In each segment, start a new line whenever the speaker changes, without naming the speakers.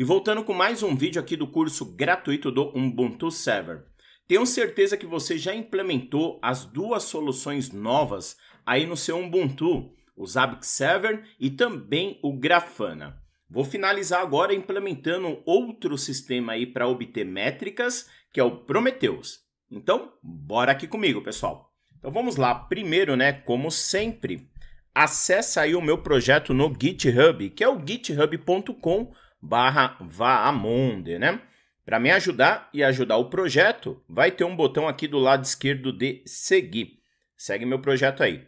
E voltando com mais um vídeo aqui do curso gratuito do Ubuntu Server. Tenho certeza que você já implementou as duas soluções novas aí no seu Ubuntu, o Zabbix Server e também o Grafana. Vou finalizar agora implementando outro sistema aí para obter métricas, que é o Prometheus. Então, bora aqui comigo, pessoal. Então vamos lá. Primeiro, né, como sempre, acessa aí o meu projeto no GitHub, que é o github.com.br barra Vaamonde, né? Para me ajudar e ajudar o projeto, vai ter um botão aqui do lado esquerdo de seguir. Segue meu projeto aí.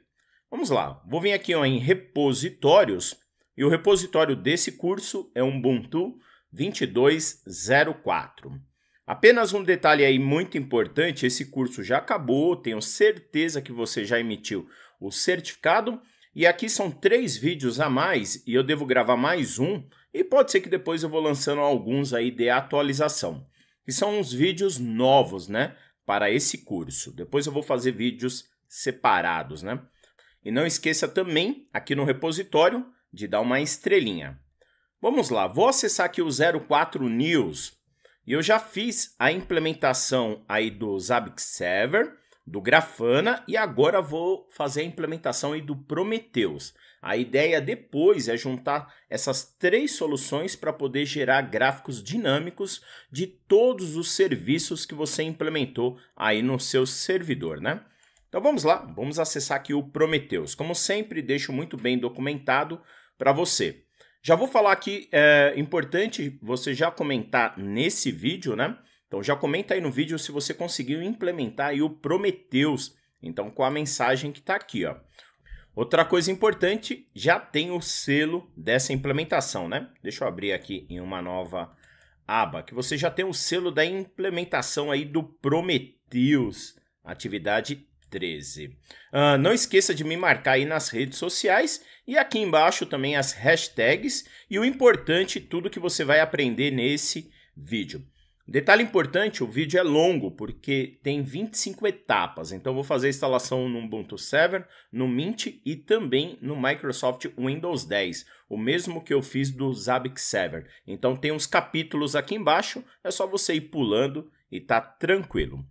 Vamos lá, vou vir aqui ó, em repositórios e o repositório desse curso é Ubuntu 2204. Apenas um detalhe aí muito importante, esse curso já acabou, tenho certeza que você já emitiu o certificado, e aqui são três vídeos a mais, e eu devo gravar mais um e pode ser que depois eu vou lançando alguns aí de atualização, que são uns vídeos novos, né, para esse curso. Depois eu vou fazer vídeos separados, né? E não esqueça também, aqui no repositório, de dar uma estrelinha. Vamos lá, vou acessar aqui o 04 News. E eu já fiz a implementação aí do Zabbix Server, do Grafana, e agora vou fazer a implementação aí do Prometheus. A ideia depois é juntar essas três soluções para poder gerar gráficos dinâmicos de todos os serviços que você implementou aí no seu servidor, né? Então vamos lá, vamos acessar aqui o Prometheus. Como sempre, deixo muito bem documentado para você. Já vou falar aqui, é importante você já comentar nesse vídeo, né? Então já comenta aí no vídeo se você conseguiu implementar o Prometheus, então com a mensagem que está aqui, ó. Outra coisa importante, já tem o selo dessa implementação, né? Deixa eu abrir aqui em uma nova aba, que você já tem o selo da implementação aí do Prometheus, atividade 13. Uh, ah, não esqueça de me marcar aí nas redes sociais e aqui embaixo também as hashtags e o importante, tudo que você vai aprender nesse vídeo. Detalhe importante, o vídeo é longo, porque tem 25 etapas, então vou fazer a instalação no Ubuntu Server, no Mint e também no Microsoft Windows 10, o mesmo que eu fiz do Zabbix Server. Então tem uns capítulos aqui embaixo, é só você ir pulando e tá tranquilo.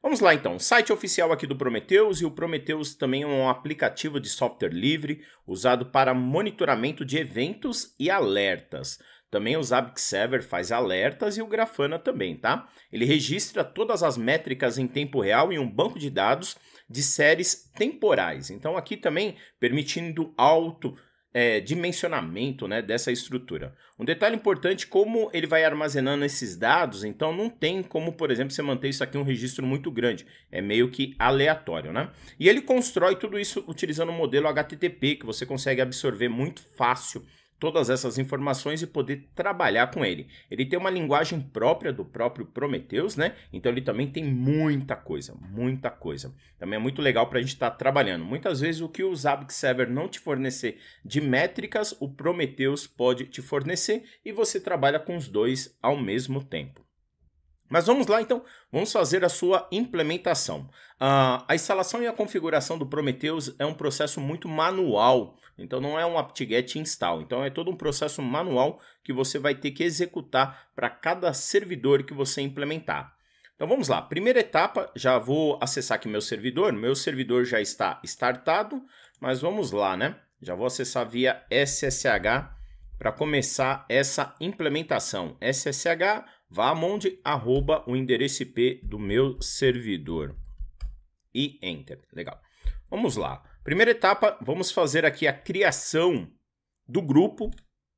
Vamos lá então, site oficial aqui do Prometheus e o Prometheus também é um aplicativo de software livre usado para monitoramento de eventos e alertas. Também o Zabbix-Server faz alertas e o Grafana também, tá? Ele registra todas as métricas em tempo real em um banco de dados de séries temporais. Então aqui também permitindo alto é, dimensionamento né, dessa estrutura. Um detalhe importante, como ele vai armazenando esses dados, então não tem como, por exemplo, você manter isso aqui um registro muito grande. É meio que aleatório, né? E ele constrói tudo isso utilizando o um modelo HTTP, que você consegue absorver muito fácil todas essas informações e poder trabalhar com ele. Ele tem uma linguagem própria do próprio Prometheus, né? Então ele também tem muita coisa, muita coisa. Também é muito legal para a gente estar tá trabalhando. Muitas vezes o que o Zabbix Server não te fornecer de métricas, o Prometheus pode te fornecer e você trabalha com os dois ao mesmo tempo. Mas vamos lá então, vamos fazer a sua implementação. Uh, a instalação e a configuração do Prometheus é um processo muito manual então não é um apt-get install. Então é todo um processo manual que você vai ter que executar para cada servidor que você implementar. Então vamos lá. Primeira etapa, já vou acessar aqui meu servidor. Meu servidor já está startado, mas vamos lá, né? Já vou acessar via SSH para começar essa implementação. SSH vamonde arroba o endereço IP do meu servidor e enter. Legal. Vamos lá. Primeira etapa, vamos fazer aqui a criação do grupo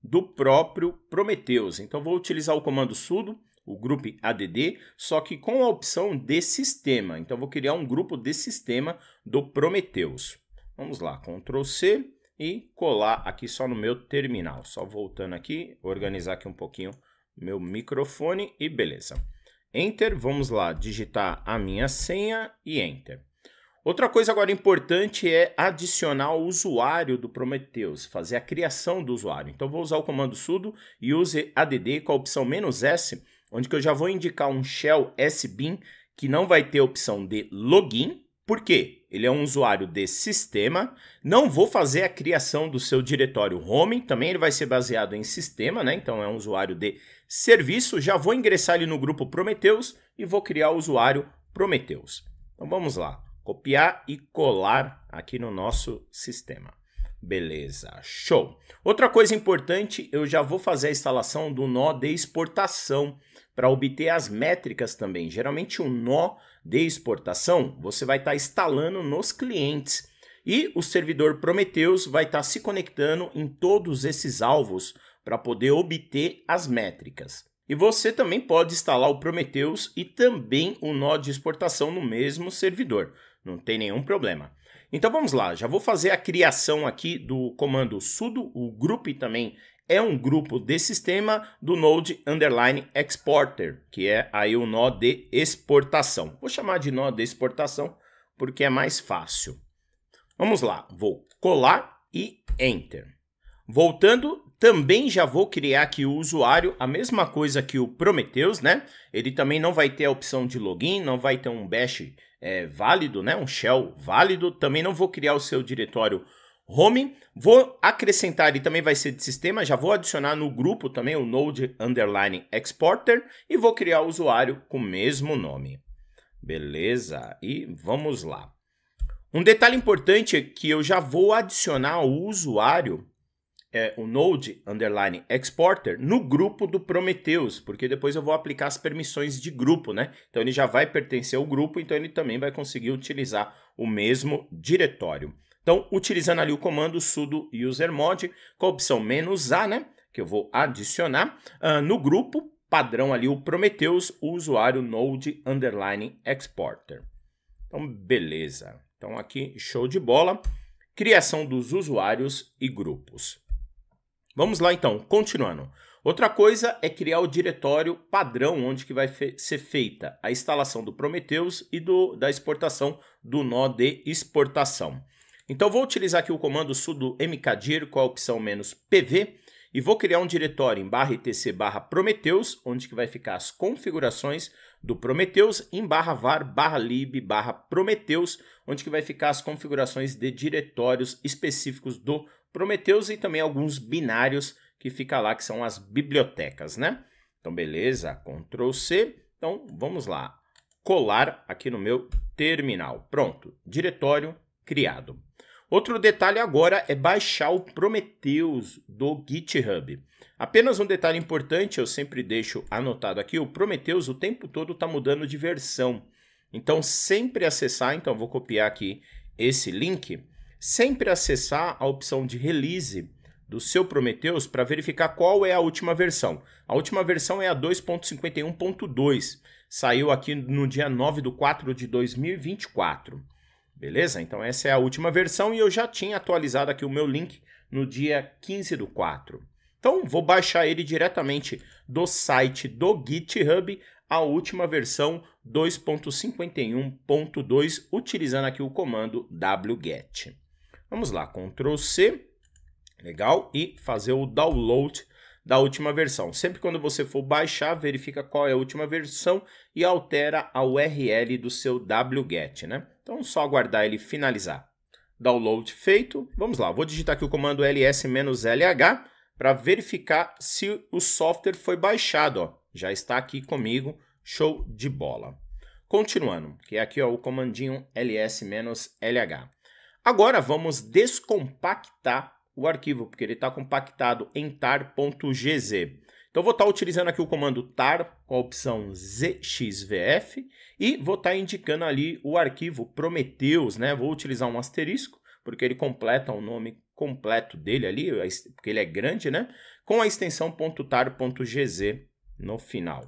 do próprio Prometheus. Então, vou utilizar o comando sudo, o grupo add, só que com a opção de sistema. Então, vou criar um grupo de sistema do Prometheus. Vamos lá, Ctrl C e colar aqui só no meu terminal. Só voltando aqui, organizar aqui um pouquinho meu microfone e beleza. Enter, vamos lá, digitar a minha senha e Enter. Outra coisa agora importante é adicionar o usuário do Prometheus, fazer a criação do usuário. Então vou usar o comando sudo e use add com é a opção "-s", onde que eu já vou indicar um shell sbin que não vai ter a opção de login, porque ele é um usuário de sistema, não vou fazer a criação do seu diretório home, também ele vai ser baseado em sistema, né? Então é um usuário de serviço, já vou ingressar ele no grupo Prometheus e vou criar o usuário Prometheus. Então vamos lá copiar e colar aqui no nosso sistema. Beleza, show. Outra coisa importante, eu já vou fazer a instalação do nó de exportação para obter as métricas também. Geralmente o um nó de exportação você vai estar tá instalando nos clientes e o servidor Prometheus vai estar tá se conectando em todos esses alvos para poder obter as métricas. E você também pode instalar o Prometheus e também o nó de exportação no mesmo servidor não tem nenhum problema. Então vamos lá, já vou fazer a criação aqui do comando sudo, o group também é um grupo de sistema do node underline exporter, que é aí o nó de exportação. Vou chamar de nó de exportação porque é mais fácil. Vamos lá, vou colar e enter. Voltando, também já vou criar aqui o usuário, a mesma coisa que o Prometheus, né? Ele também não vai ter a opção de login, não vai ter um bash é, válido, né? um shell válido. Também não vou criar o seu diretório home. Vou acrescentar, e também vai ser de sistema, já vou adicionar no grupo também o node underline exporter e vou criar o usuário com o mesmo nome. Beleza, e vamos lá. Um detalhe importante é que eu já vou adicionar o usuário é, o Node underline exporter no grupo do Prometheus, porque depois eu vou aplicar as permissões de grupo, né? Então ele já vai pertencer ao grupo, então ele também vai conseguir utilizar o mesmo diretório. Então, utilizando ali o comando sudo usermod com a opção menos "-a", né? Que eu vou adicionar uh, no grupo padrão ali o Prometheus, o usuário node underline exporter. Então, beleza. Então, aqui, show de bola. Criação dos usuários e grupos. Vamos lá então, continuando. Outra coisa é criar o diretório padrão onde que vai fe ser feita a instalação do Prometheus e do, da exportação do nó de exportação. Então vou utilizar aqui o comando sudo mkdir com a opção "-pv", e vou criar um diretório em barra etc barra Prometheus, onde que vai ficar as configurações do Prometheus, em barra var barra lib barra Prometheus, onde que vai ficar as configurações de diretórios específicos do Prometheus e também alguns binários que fica lá, que são as bibliotecas, né? Então, beleza, Ctrl C. Então, vamos lá, colar aqui no meu terminal. Pronto, diretório criado. Outro detalhe agora é baixar o Prometheus do GitHub. Apenas um detalhe importante, eu sempre deixo anotado aqui, o Prometheus o tempo todo está mudando de versão. Então sempre acessar, então vou copiar aqui esse link sempre acessar a opção de release do seu Prometheus para verificar qual é a última versão. A última versão é a 2.51.2, saiu aqui no dia 9 de 4 de 2024. Beleza? Então essa é a última versão e eu já tinha atualizado aqui o meu link no dia 15 do 4. Então vou baixar ele diretamente do site do GitHub, a última versão 2.51.2, utilizando aqui o comando wget. Vamos lá, Ctrl C, legal, e fazer o download da última versão. Sempre quando você for baixar, verifica qual é a última versão e altera a URL do seu wget, né? Então, só aguardar ele finalizar. Download feito. Vamos lá, vou digitar aqui o comando ls-lh para verificar se o software foi baixado. Ó. Já está aqui comigo, show de bola. Continuando, que aqui o comandinho ls-lh. Agora vamos descompactar o arquivo, porque ele está compactado em tar.gz. Então, vou estar tá utilizando aqui o comando tar com a opção zxvf e vou estar tá indicando ali o arquivo Prometheus, né? Vou utilizar um asterisco, porque ele completa o nome completo dele ali, porque ele é grande, né? Com a extensão .tar.gz no final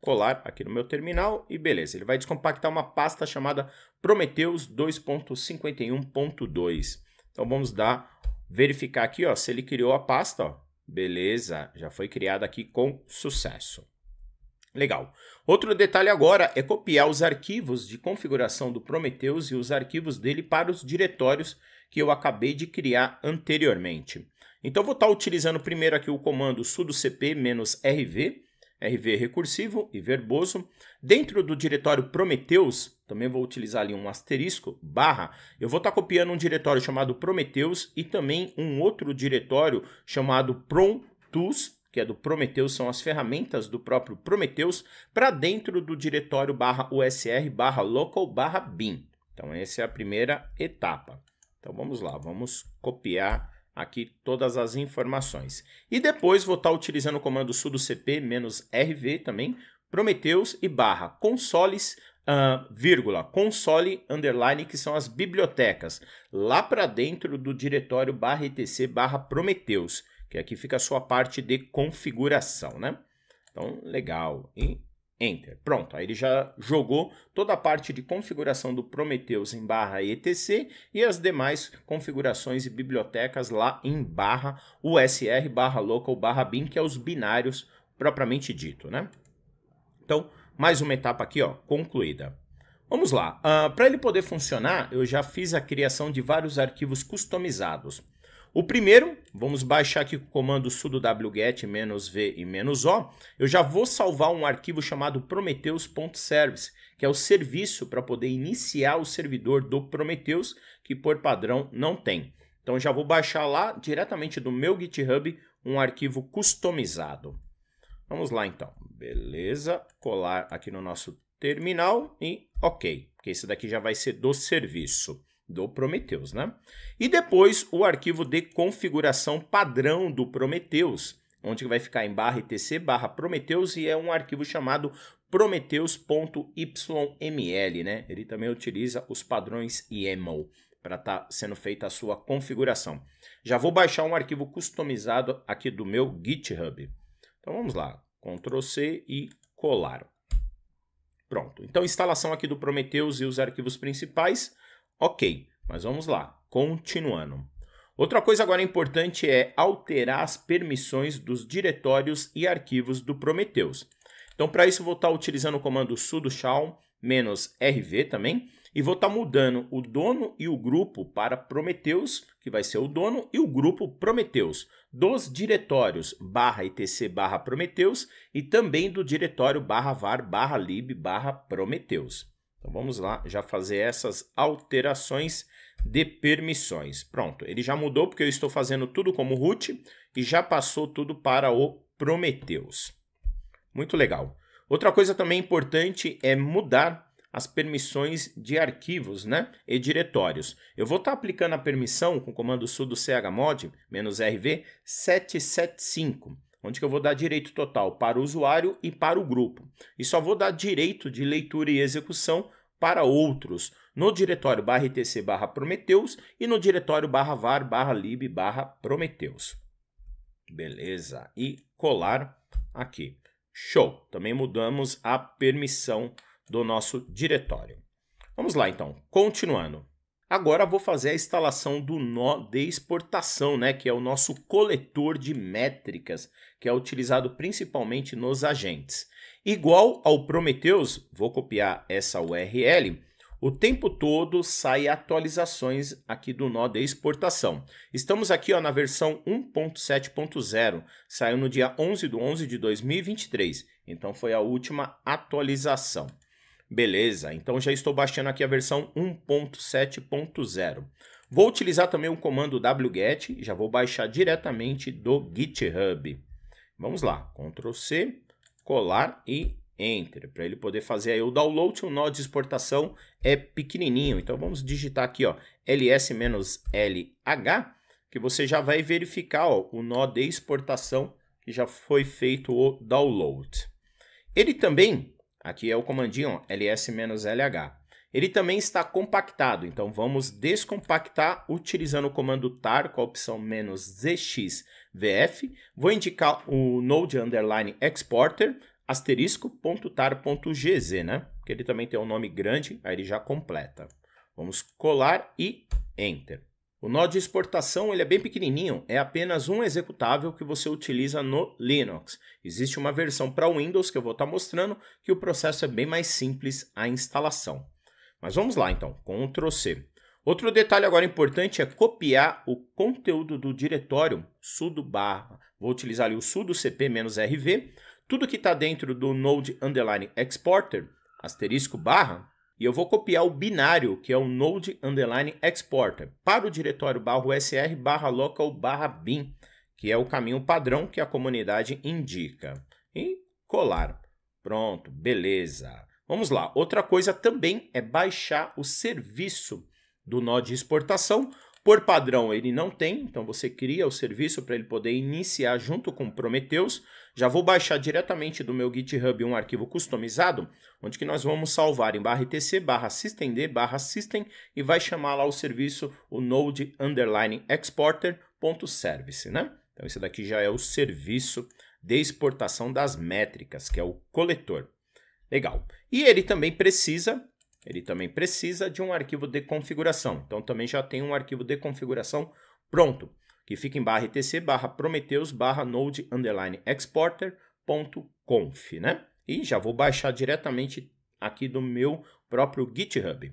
colar aqui no meu terminal e beleza, ele vai descompactar uma pasta chamada Prometheus 2.51.2. Então vamos dar verificar aqui, ó, se ele criou a pasta, ó. Beleza, já foi criada aqui com sucesso. Legal. Outro detalhe agora é copiar os arquivos de configuração do Prometheus e os arquivos dele para os diretórios que eu acabei de criar anteriormente. Então, vou estar utilizando primeiro aqui o comando sudo cp-rv, RV recursivo e verboso. Dentro do diretório Prometheus, também vou utilizar ali um asterisco, barra, eu vou estar tá copiando um diretório chamado Prometheus e também um outro diretório chamado Prontus, que é do Prometheus, são as ferramentas do próprio Prometheus, para dentro do diretório barra usr barra local barra bin. Então essa é a primeira etapa. Então vamos lá, vamos copiar aqui todas as informações. E depois vou estar utilizando o comando sudo cp-rv também, Prometheus e barra consoles, uh, vírgula, console underline, que são as bibliotecas, lá para dentro do diretório barra etc barra Prometheus, que é aqui fica a sua parte de configuração, né? Então, legal. E Enter. Pronto, aí ele já jogou toda a parte de configuração do Prometheus em barra etc e as demais configurações e bibliotecas lá em barra usr, barra local, barra bin, que é os binários propriamente dito, né? Então, mais uma etapa aqui, ó, concluída. Vamos lá. Uh, ah, Para ele poder funcionar, eu já fiz a criação de vários arquivos customizados. O primeiro, vamos baixar aqui com o comando sudo wget "-v" e "-o", eu já vou salvar um arquivo chamado prometheus.service, que é o serviço para poder iniciar o servidor do Prometheus, que por padrão não tem. Então já vou baixar lá diretamente do meu GitHub um arquivo customizado. Vamos lá então. Beleza, colar aqui no nosso terminal e ok, porque esse daqui já vai ser do serviço do Prometheus, né? E depois o arquivo de configuração padrão do Prometheus, onde vai ficar em barra etc barra Prometheus e é um arquivo chamado prometheus.yml, né? Ele também utiliza os padrões YAML para estar tá sendo feita a sua configuração. Já vou baixar um arquivo customizado aqui do meu GitHub. Então vamos lá, Ctrl C e colar. Pronto. Então instalação aqui do Prometheus e os arquivos principais. Ok, mas vamos lá, continuando. Outra coisa agora importante é alterar as permissões dos diretórios e arquivos do Prometheus. Então, para isso, vou estar tá utilizando o comando sudo shell menos rv também, e vou estar tá mudando o dono e o grupo para Prometheus, que vai ser o dono, e o grupo Prometheus, dos diretórios barra etc barra Prometheus e também do diretório barra var barra lib barra Prometheus. Então vamos lá, já fazer essas alterações de permissões. Pronto, ele já mudou porque eu estou fazendo tudo como root e já passou tudo para o Prometheus. Muito legal. Outra coisa também importante é mudar as permissões de arquivos né, e diretórios. Eu vou estar tá aplicando a permissão com o comando sudo chmod-rv 775 onde que eu vou dar direito total para o usuário e para o grupo. E só vou dar direito de leitura e execução para outros, no diretório barra etc barra e no diretório barra var barra lib barra Beleza, e colar aqui. Show! Também mudamos a permissão do nosso diretório. Vamos lá então, continuando. Agora vou fazer a instalação do nó de exportação, né, que é o nosso coletor de métricas, que é utilizado principalmente nos agentes. Igual ao Prometheus, vou copiar essa URL, o tempo todo sai atualizações aqui do nó de exportação. Estamos aqui ó, na versão 1.7.0, saiu no dia 11 de 11 de 2023, então foi a última atualização. Beleza, então já estou baixando aqui a versão 1.7.0. Vou utilizar também o comando wget, já vou baixar diretamente do GitHub. Vamos lá, Ctrl C, colar e Enter, para ele poder fazer aí o download, o nó de exportação é pequenininho, então vamos digitar aqui ó, ls-lh, que você já vai verificar ó, o nó de exportação que já foi feito o download. Ele também Aqui é o comandinho ls-lh. Ele também está compactado, então vamos descompactar utilizando o comando tar com a opção "-zxvf". Vou indicar o node underline exporter asterisco.tar.gz, né? Porque ele também tem um nome grande, aí ele já completa. Vamos colar e enter. O nó de exportação ele é bem pequenininho, é apenas um executável que você utiliza no Linux. Existe uma versão para Windows que eu vou estar tá mostrando que o processo é bem mais simples a instalação. Mas vamos lá então, Ctrl C. Outro detalhe agora importante é copiar o conteúdo do diretório sudo barra, vou utilizar ali o sudo cp-rv, tudo que está dentro do node underline exporter, asterisco barra, e eu vou copiar o binário, que é o node underline exporter, para o diretório barra sr barra local barra bin, que é o caminho padrão que a comunidade indica. E colar. Pronto, beleza. Vamos lá. Outra coisa também é baixar o serviço do nó de exportação por padrão, ele não tem, então você cria o serviço para ele poder iniciar junto com Prometheus. Já vou baixar diretamente do meu GitHub um arquivo customizado, onde que nós vamos salvar em barra etc, barra systemd, barra system, e vai chamar lá o serviço, o node underline exporter.service, né? Então esse daqui já é o serviço de exportação das métricas, que é o coletor. Legal. E ele também precisa ele também precisa de um arquivo de configuração. Então também já tem um arquivo de configuração pronto, que fica em barra etc barra prometheus barra node underline exporter.conf, né? E já vou baixar diretamente aqui do meu próprio GitHub.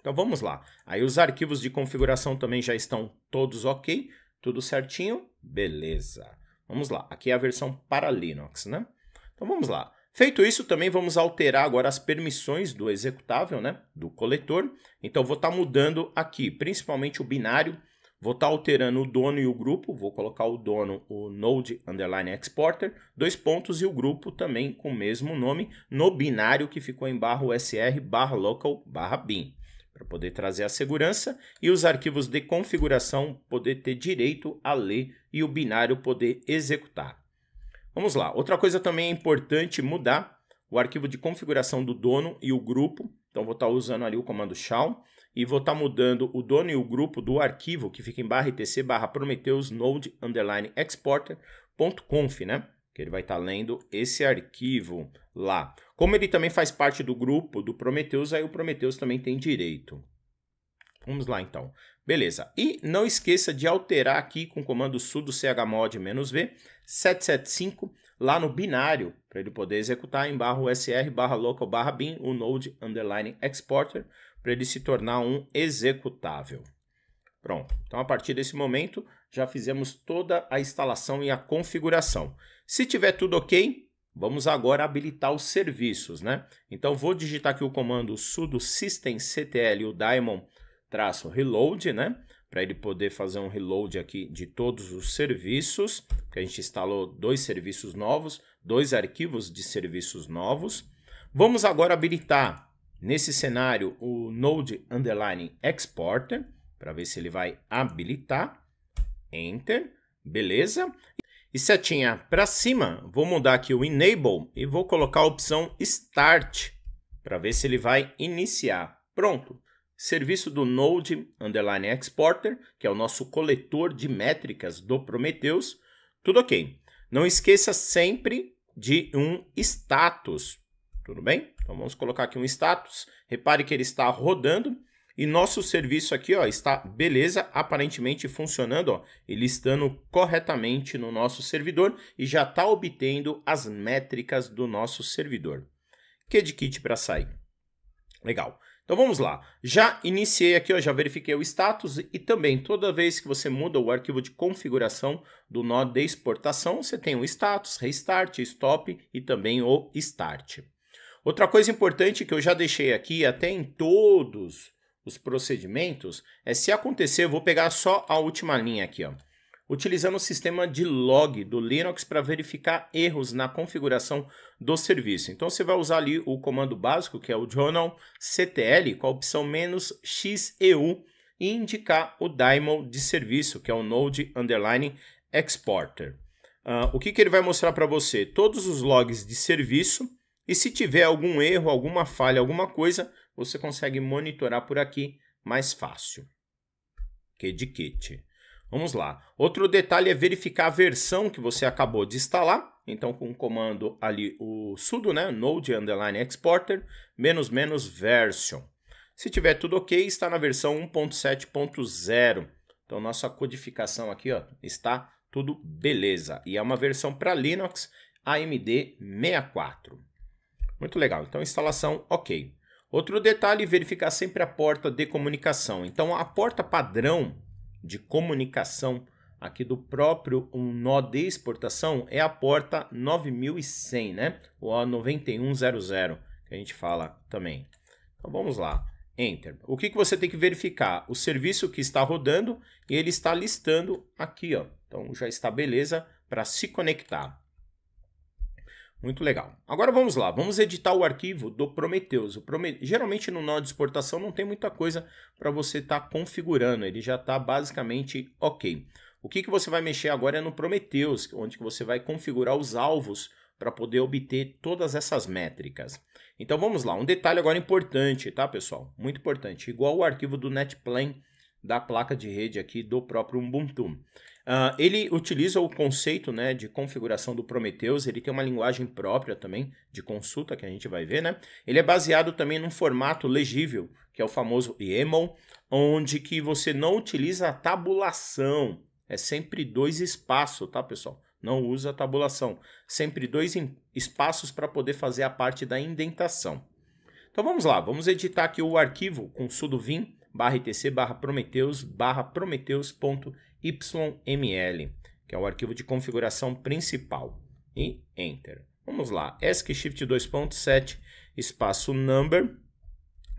Então vamos lá. Aí os arquivos de configuração também já estão todos ok, tudo certinho, beleza. Vamos lá. Aqui é a versão para Linux, né? Então vamos lá. Feito isso, também vamos alterar agora as permissões do executável, né, do coletor. Então, vou estar tá mudando aqui, principalmente o binário. Vou estar tá alterando o dono e o grupo. Vou colocar o dono, o node underline exporter, dois pontos, e o grupo também com o mesmo nome no binário que ficou em barra usr barra local barra bin para poder trazer a segurança e os arquivos de configuração poder ter direito a ler e o binário poder executar. Vamos lá, outra coisa também é importante mudar o arquivo de configuração do dono e o grupo. Então vou estar tá usando ali o comando shell e vou estar tá mudando o dono e o grupo do arquivo que fica em barra etc barra prometheus node underline exporter.conf, né? Que ele vai estar tá lendo esse arquivo lá. Como ele também faz parte do grupo do Prometheus, aí o Prometheus também tem direito. Vamos lá então. Beleza. E não esqueça de alterar aqui com o comando sudo chmod -v 775 lá no binário para ele poder executar em barra sr barra local barra bin o node underline exporter para ele se tornar um executável. Pronto. Então a partir desse momento já fizemos toda a instalação e a configuração. Se tiver tudo ok, vamos agora habilitar os serviços, né? Então vou digitar aqui o comando sudo systemctl o daemon traço reload, né? Para ele poder fazer um reload aqui de todos os serviços, que a gente instalou dois serviços novos, dois arquivos de serviços novos. Vamos agora habilitar nesse cenário o Node Underline Exporter, para ver se ele vai habilitar. Enter, beleza. E setinha para cima, vou mudar aqui o Enable e vou colocar a opção Start, para ver se ele vai iniciar. Pronto, serviço do Node Underline Exporter, que é o nosso coletor de métricas do Prometheus, tudo ok. Não esqueça sempre de um status, tudo bem? Então vamos colocar aqui um status, repare que ele está rodando e nosso serviço aqui ó, está beleza, aparentemente funcionando, ó, ele estando corretamente no nosso servidor e já está obtendo as métricas do nosso servidor. QDKit para sair. Legal. Então vamos lá, já iniciei aqui, ó, já verifiquei o status e também toda vez que você muda o arquivo de configuração do nó de exportação, você tem o status, restart, stop e também o start. Outra coisa importante que eu já deixei aqui, até em todos os procedimentos, é se acontecer, vou pegar só a última linha aqui, ó utilizando o sistema de log do Linux para verificar erros na configuração do serviço. Então você vai usar ali o comando básico, que é o journal ctl com a opção "-xeu", e indicar o daemon de serviço, que é o node underline exporter. Uh, o que, que ele vai mostrar para você? Todos os logs de serviço, e se tiver algum erro, alguma falha, alguma coisa, você consegue monitorar por aqui mais fácil. KDKit. Vamos lá. Outro detalhe é verificar a versão que você acabou de instalar. Então, com o comando ali, o sudo, né? Node underline exporter, menos menos version. Se tiver tudo ok, está na versão 1.7.0. Então, nossa codificação aqui ó, está tudo beleza. E é uma versão para Linux AMD 64. Muito legal. Então, instalação ok. Outro detalhe, verificar sempre a porta de comunicação. Então, a porta padrão de comunicação aqui do próprio um nó de exportação é a porta 9100, né? Ou a 9100, que a gente fala também. Então vamos lá. Enter. O que, que você tem que verificar? O serviço que está rodando e ele está listando aqui, ó. Então já está beleza para se conectar. Muito legal. Agora vamos lá, vamos editar o arquivo do Prometheus. Prome... Geralmente no nó de exportação não tem muita coisa para você estar tá configurando, ele já está basicamente ok. O que, que você vai mexer agora é no Prometheus, onde você vai configurar os alvos para poder obter todas essas métricas. Então vamos lá, um detalhe agora importante, tá pessoal? Muito importante, igual o arquivo do NetPlan da placa de rede aqui do próprio Ubuntu. Uh, ele utiliza o conceito né, de configuração do Prometheus, ele tem uma linguagem própria também de consulta que a gente vai ver, né? Ele é baseado também num formato legível, que é o famoso YAML, onde que você não utiliza a tabulação, é sempre dois espaços, tá, pessoal? Não usa a tabulação, sempre dois espaços para poder fazer a parte da indentação. Então vamos lá, vamos editar aqui o arquivo com sudo vim barra itc barra prometeus barra prometeus.yaml YML, que é o arquivo de configuração principal, e Enter. Vamos lá, ESC-SHIFT 2.7, espaço number,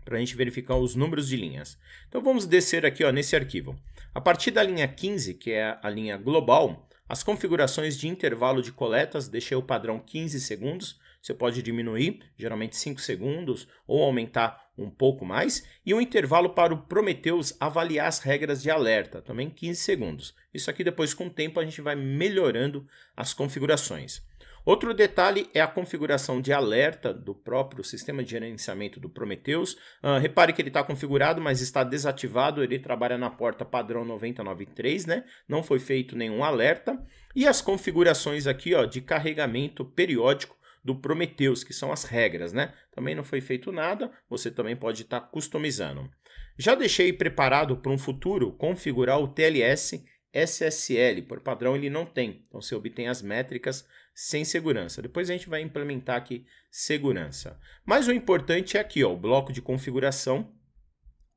para a gente verificar os números de linhas. Então vamos descer aqui ó, nesse arquivo. A partir da linha 15, que é a linha global, as configurações de intervalo de coletas, deixei o padrão 15 segundos, você pode diminuir, geralmente 5 segundos, ou aumentar um pouco mais, e um intervalo para o Prometheus avaliar as regras de alerta, também 15 segundos. Isso aqui depois com o tempo a gente vai melhorando as configurações. Outro detalhe é a configuração de alerta do próprio sistema de gerenciamento do Prometheus. Uh, repare que ele está configurado, mas está desativado, ele trabalha na porta padrão 993, né? Não foi feito nenhum alerta. E as configurações aqui ó, de carregamento periódico do Prometheus, que são as regras, né? Também não foi feito nada, você também pode estar tá customizando. Já deixei preparado para um futuro configurar o TLS SSL, por padrão ele não tem, então você obtém as métricas sem segurança. Depois a gente vai implementar aqui segurança. Mas o importante é aqui, ó, o bloco de configuração,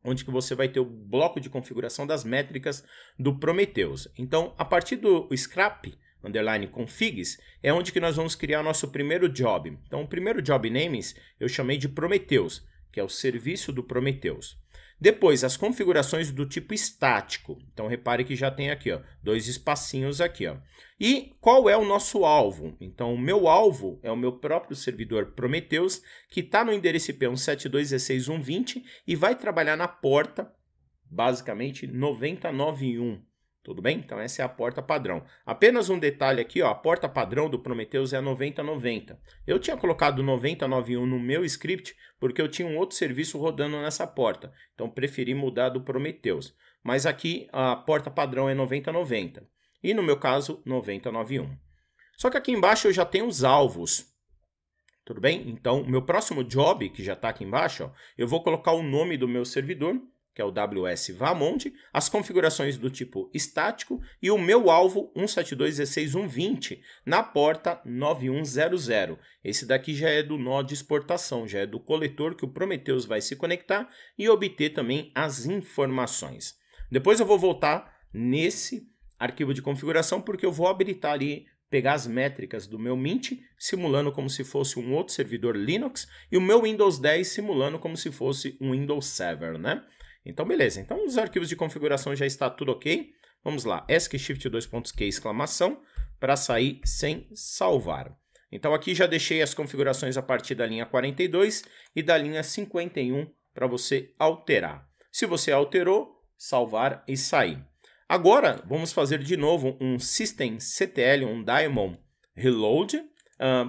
onde que você vai ter o bloco de configuração das métricas do Prometheus. Então, a partir do Scrap, underline configs, é onde que nós vamos criar nosso primeiro job. Então, o primeiro job names eu chamei de Prometheus, que é o serviço do Prometheus. Depois, as configurações do tipo estático. Então, repare que já tem aqui, ó, dois espacinhos aqui. Ó. E qual é o nosso alvo? Então, o meu alvo é o meu próprio servidor Prometheus, que está no endereço IP 172.16.1.20 e vai trabalhar na porta, basicamente, 991. Tudo bem? Então essa é a porta padrão. Apenas um detalhe aqui, ó, a porta padrão do Prometheus é a 9090. Eu tinha colocado 9091 no meu script porque eu tinha um outro serviço rodando nessa porta. Então preferi mudar do Prometheus. Mas aqui a porta padrão é 9090 e no meu caso 9091. Só que aqui embaixo eu já tenho os alvos. Tudo bem? Então, meu próximo job, que já está aqui embaixo, ó, eu vou colocar o nome do meu servidor que é o WS Vamont, as configurações do tipo estático e o meu alvo 172.16.120 na porta 9100. Esse daqui já é do nó de exportação, já é do coletor que o Prometheus vai se conectar e obter também as informações. Depois eu vou voltar nesse arquivo de configuração porque eu vou habilitar ali pegar as métricas do meu Mint, simulando como se fosse um outro servidor Linux, e o meu Windows 10 simulando como se fosse um Windows Server, né? Então, beleza. Então, os arquivos de configuração já está tudo ok. Vamos lá, ESC Shift 2.q exclamação para sair sem salvar. Então, aqui já deixei as configurações a partir da linha 42 e da linha 51 para você alterar. Se você alterou, salvar e sair. Agora, vamos fazer de novo um System CTL, um Diamond Reload,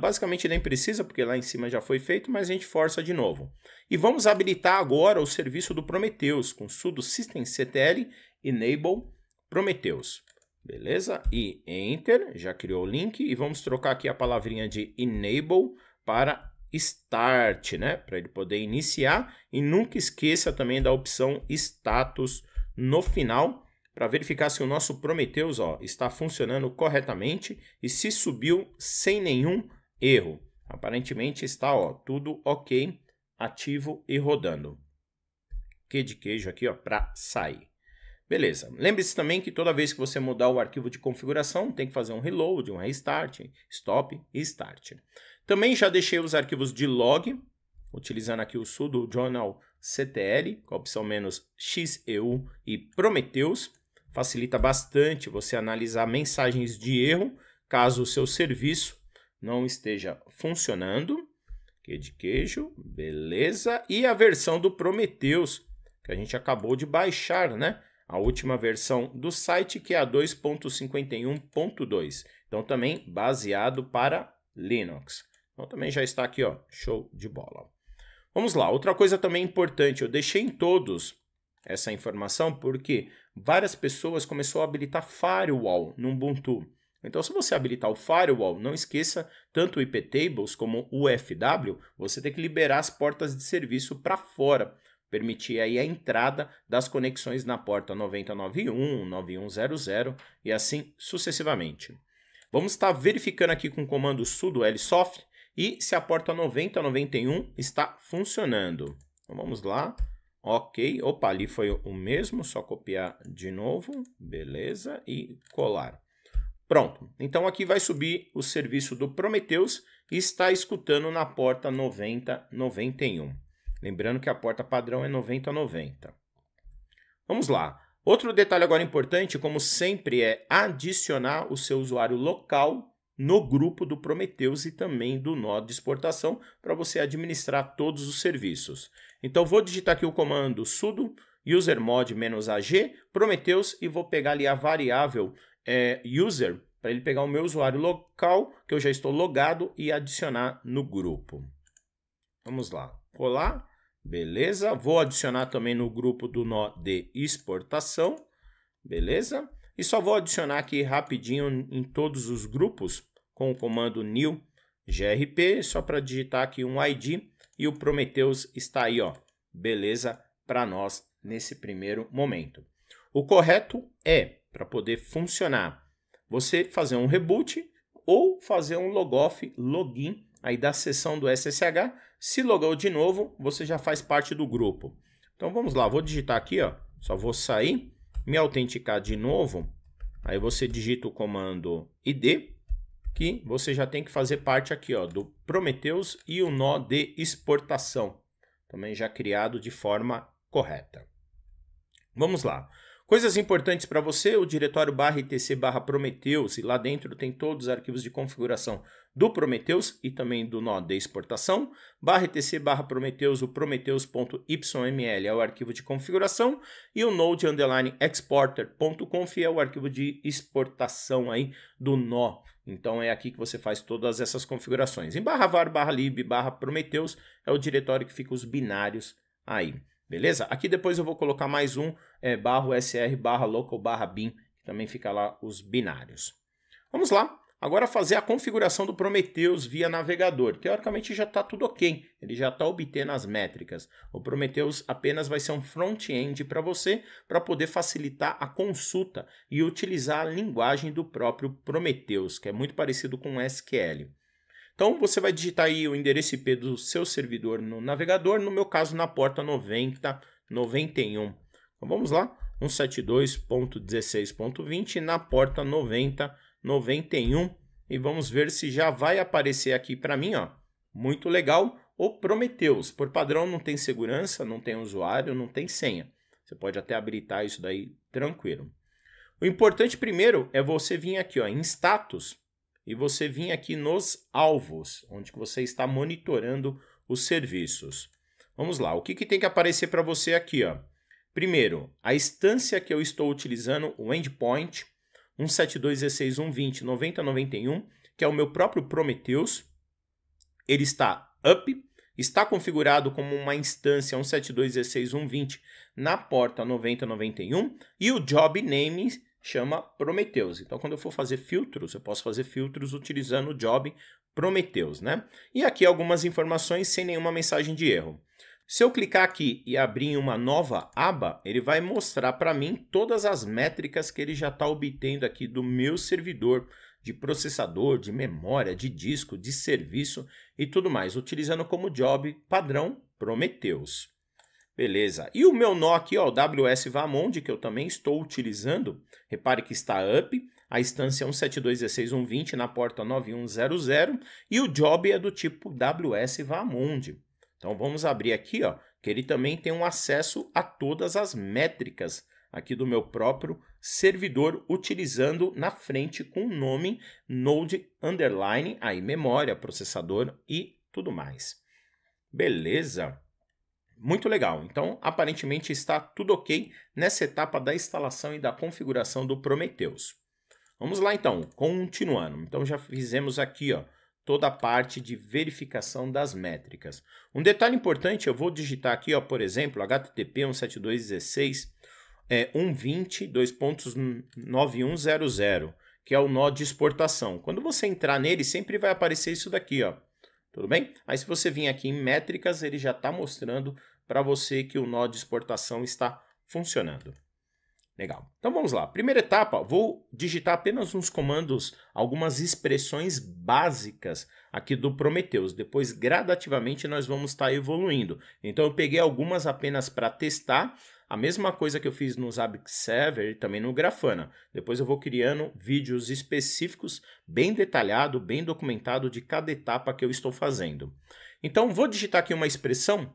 basicamente nem precisa, porque lá em cima já foi feito, mas a gente força de novo. E vamos habilitar agora o serviço do Prometheus com sudo systemctl enable Prometheus. Beleza? E enter, já criou o link e vamos trocar aqui a palavrinha de enable para start, né? Para ele poder iniciar e nunca esqueça também da opção status no final para verificar se o nosso Prometheus ó, está funcionando corretamente e se subiu sem nenhum erro. Aparentemente está ó, tudo ok, ativo e rodando. Que de queijo aqui para sair. Beleza. Lembre-se também que toda vez que você mudar o arquivo de configuração, tem que fazer um reload, um restart, stop e start. Também já deixei os arquivos de log, utilizando aqui o sudo journal ctl, com a opção menos xeu e prometheus facilita bastante você analisar mensagens de erro caso o seu serviço não esteja funcionando. Que de queijo, beleza. E a versão do Prometheus, que a gente acabou de baixar, né? A última versão do site, que é a 2.51.2. Então, também baseado para Linux. Então, também já está aqui, ó, show de bola. Vamos lá, outra coisa também importante, eu deixei em todos essa informação porque várias pessoas começou a habilitar firewall no Ubuntu. Então, se você habilitar o firewall, não esqueça tanto o IPTables como o UFW, você tem que liberar as portas de serviço para fora, permitir aí a entrada das conexões na porta 9091, 9100 e assim sucessivamente. Vamos estar verificando aqui com o comando sudo lsoft e se a porta 9091 está funcionando. Então, vamos lá, Ok, opa, ali foi o mesmo, só copiar de novo, beleza, e colar. Pronto, então aqui vai subir o serviço do Prometheus e está escutando na porta 9091. Lembrando que a porta padrão é 9090. Vamos lá. Outro detalhe agora importante, como sempre, é adicionar o seu usuário local no grupo do Prometheus e também do nó de exportação para você administrar todos os serviços. Então vou digitar aqui o comando sudo usermod -ag prometheus e vou pegar ali a variável é, user para ele pegar o meu usuário local que eu já estou logado e adicionar no grupo. Vamos lá, colar, beleza. Vou adicionar também no grupo do nó de exportação, beleza. E só vou adicionar aqui rapidinho em todos os grupos com o comando new grp, só para digitar aqui um ID e o Prometheus está aí, ó, beleza para nós nesse primeiro momento. O correto é, para poder funcionar, você fazer um reboot ou fazer um logoff, login aí da sessão do SSH. Se logar de novo, você já faz parte do grupo. Então vamos lá, vou digitar aqui, ó, só vou sair, me autenticar de novo. Aí você digita o comando ID que você já tem que fazer parte aqui ó, do Prometheus e o nó de exportação, também já criado de forma correta. Vamos lá. Coisas importantes para você, o diretório barra itc barra Prometheus, e lá dentro tem todos os arquivos de configuração do Prometheus e também do nó de exportação, barra itc barra Prometheus, o prometheus.yml é o arquivo de configuração, e o node underline exporter.conf é o arquivo de exportação aí do nó então é aqui que você faz todas essas configurações. Em barra var, barra lib, barra prometheus é o diretório que fica os binários aí, beleza? Aqui depois eu vou colocar mais um, é, barra sr, barra local, barra bin, que também fica lá os binários. Vamos lá, Agora fazer a configuração do Prometheus via navegador. Teoricamente já está tudo ok, ele já está obtendo as métricas. O Prometheus apenas vai ser um front-end para você, para poder facilitar a consulta e utilizar a linguagem do próprio Prometheus, que é muito parecido com SQL. Então você vai digitar aí o endereço IP do seu servidor no navegador, no meu caso na porta 9091. Então vamos lá, 172.16.20 na porta 9091. 91 e vamos ver se já vai aparecer aqui para mim, ó. Muito legal, o Prometheus. Por padrão não tem segurança, não tem usuário, não tem senha. Você pode até habilitar isso daí tranquilo. O importante primeiro é você vir aqui, ó, em status e você vir aqui nos alvos, onde você está monitorando os serviços. Vamos lá, o que, que tem que aparecer para você aqui, ó? Primeiro, a instância que eu estou utilizando, o endpoint, 172.16.120.90.91, que é o meu próprio Prometheus. Ele está up, está configurado como uma instância 172.16.120 na porta 9091 e o job name chama Prometheus. Então, quando eu for fazer filtros, eu posso fazer filtros utilizando o job Prometheus, né? E aqui algumas informações sem nenhuma mensagem de erro. Se eu clicar aqui e abrir uma nova aba, ele vai mostrar para mim todas as métricas que ele já está obtendo aqui do meu servidor de processador, de memória, de disco, de serviço e tudo mais, utilizando como job padrão Prometheus. Beleza. E o meu nó aqui, ó, o WS Vamond, que eu também estou utilizando, repare que está up, a instância 172.16.1.20 na porta 9100 e o job é do tipo WS Vamond. Então vamos abrir aqui, ó, que ele também tem um acesso a todas as métricas aqui do meu próprio servidor utilizando na frente com o nome node underline, aí memória, processador e tudo mais. Beleza? Muito legal. Então, aparentemente está tudo ok nessa etapa da instalação e da configuração do Prometheus. Vamos lá então, continuando. Então já fizemos aqui, ó, toda a parte de verificação das métricas. Um detalhe importante, eu vou digitar aqui, ó, por exemplo, HTTP 17216 é 120.9100, que é o nó de exportação. Quando você entrar nele, sempre vai aparecer isso daqui, ó. Tudo bem? Aí se você vir aqui em métricas, ele já está mostrando para você que o nó de exportação está funcionando. Legal. Então vamos lá. Primeira etapa, vou digitar apenas uns comandos, algumas expressões básicas aqui do Prometheus. Depois, gradativamente, nós vamos estar tá evoluindo. Então eu peguei algumas apenas para testar, a mesma coisa que eu fiz no Zabbix Server e também no Grafana. Depois eu vou criando vídeos específicos, bem detalhado, bem documentado de cada etapa que eu estou fazendo. Então vou digitar aqui uma expressão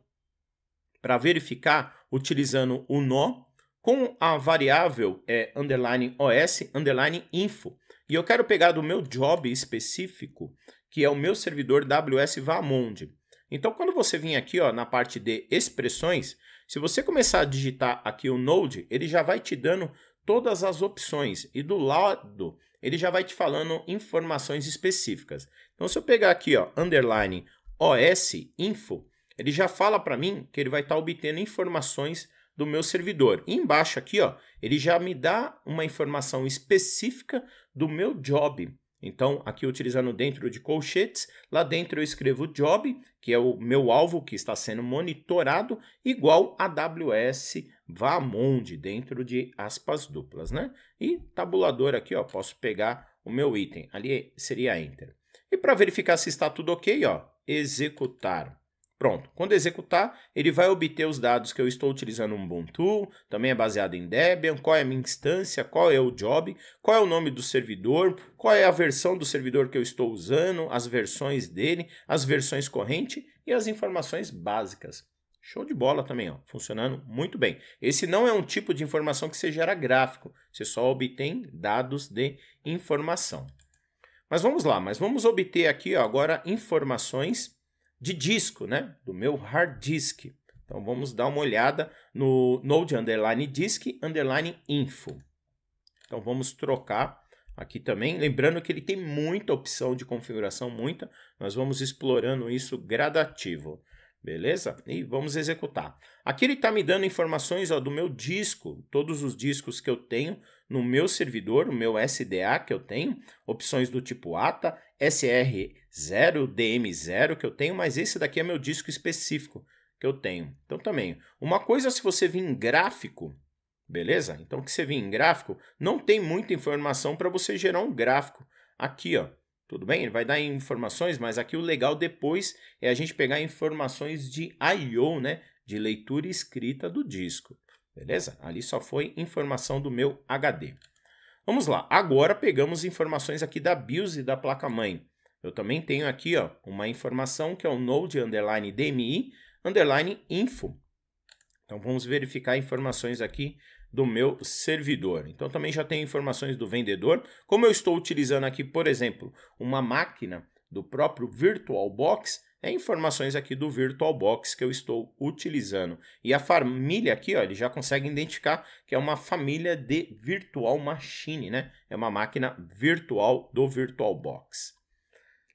para verificar utilizando o nó com a variável é, underline os, underline info. E eu quero pegar do meu job específico, que é o meu servidor WS Vamonde. Então, quando você vir aqui ó, na parte de expressões, se você começar a digitar aqui o Node, ele já vai te dando todas as opções. E do lado, ele já vai te falando informações específicas. Então, se eu pegar aqui, ó, underline os info, ele já fala para mim que ele vai estar tá obtendo informações do meu servidor. E embaixo aqui, ó, ele já me dá uma informação específica do meu job. Então, aqui utilizando dentro de colchetes, lá dentro eu escrevo job, que é o meu alvo que está sendo monitorado, igual a AWS MONDE dentro de aspas duplas, né? E tabulador aqui, ó, posso pegar o meu item, ali seria enter. E para verificar se está tudo ok, ó, executar. Pronto. Quando executar, ele vai obter os dados que eu estou utilizando um Ubuntu, também é baseado em Debian, qual é a minha instância, qual é o job, qual é o nome do servidor, qual é a versão do servidor que eu estou usando, as versões dele, as versões corrente e as informações básicas. Show de bola também, ó, funcionando muito bem. Esse não é um tipo de informação que você gera gráfico, você só obtém dados de informação. Mas vamos lá, mas vamos obter aqui ó, agora informações de disco, né? Do meu hard disk. Então vamos dar uma olhada no node underline disk underline info. Então vamos trocar aqui também, lembrando que ele tem muita opção de configuração, muita. Nós vamos explorando isso gradativo. Beleza? E vamos executar. Aqui ele está me dando informações ó, do meu disco, todos os discos que eu tenho no meu servidor, o meu SDA que eu tenho, opções do tipo ATA, SR0DM0 que eu tenho, mas esse daqui é meu disco específico que eu tenho. Então também, uma coisa é se você vir em gráfico, beleza? Então que você vir em gráfico, não tem muita informação para você gerar um gráfico aqui, ó. Tudo bem? Ele vai dar informações, mas aqui o legal depois é a gente pegar informações de I/O, né? De leitura e escrita do disco. Beleza? Ali só foi informação do meu HD. Vamos lá, agora pegamos informações aqui da BIOS e da placa-mãe. Eu também tenho aqui ó, uma informação que é o node underline DMI underline info. Então vamos verificar informações aqui do meu servidor. Então também já tenho informações do vendedor. Como eu estou utilizando aqui, por exemplo, uma máquina do próprio VirtualBox, é informações aqui do VirtualBox que eu estou utilizando. E a família aqui, ó, ele já consegue identificar que é uma família de Virtual Machine, né? É uma máquina virtual do VirtualBox.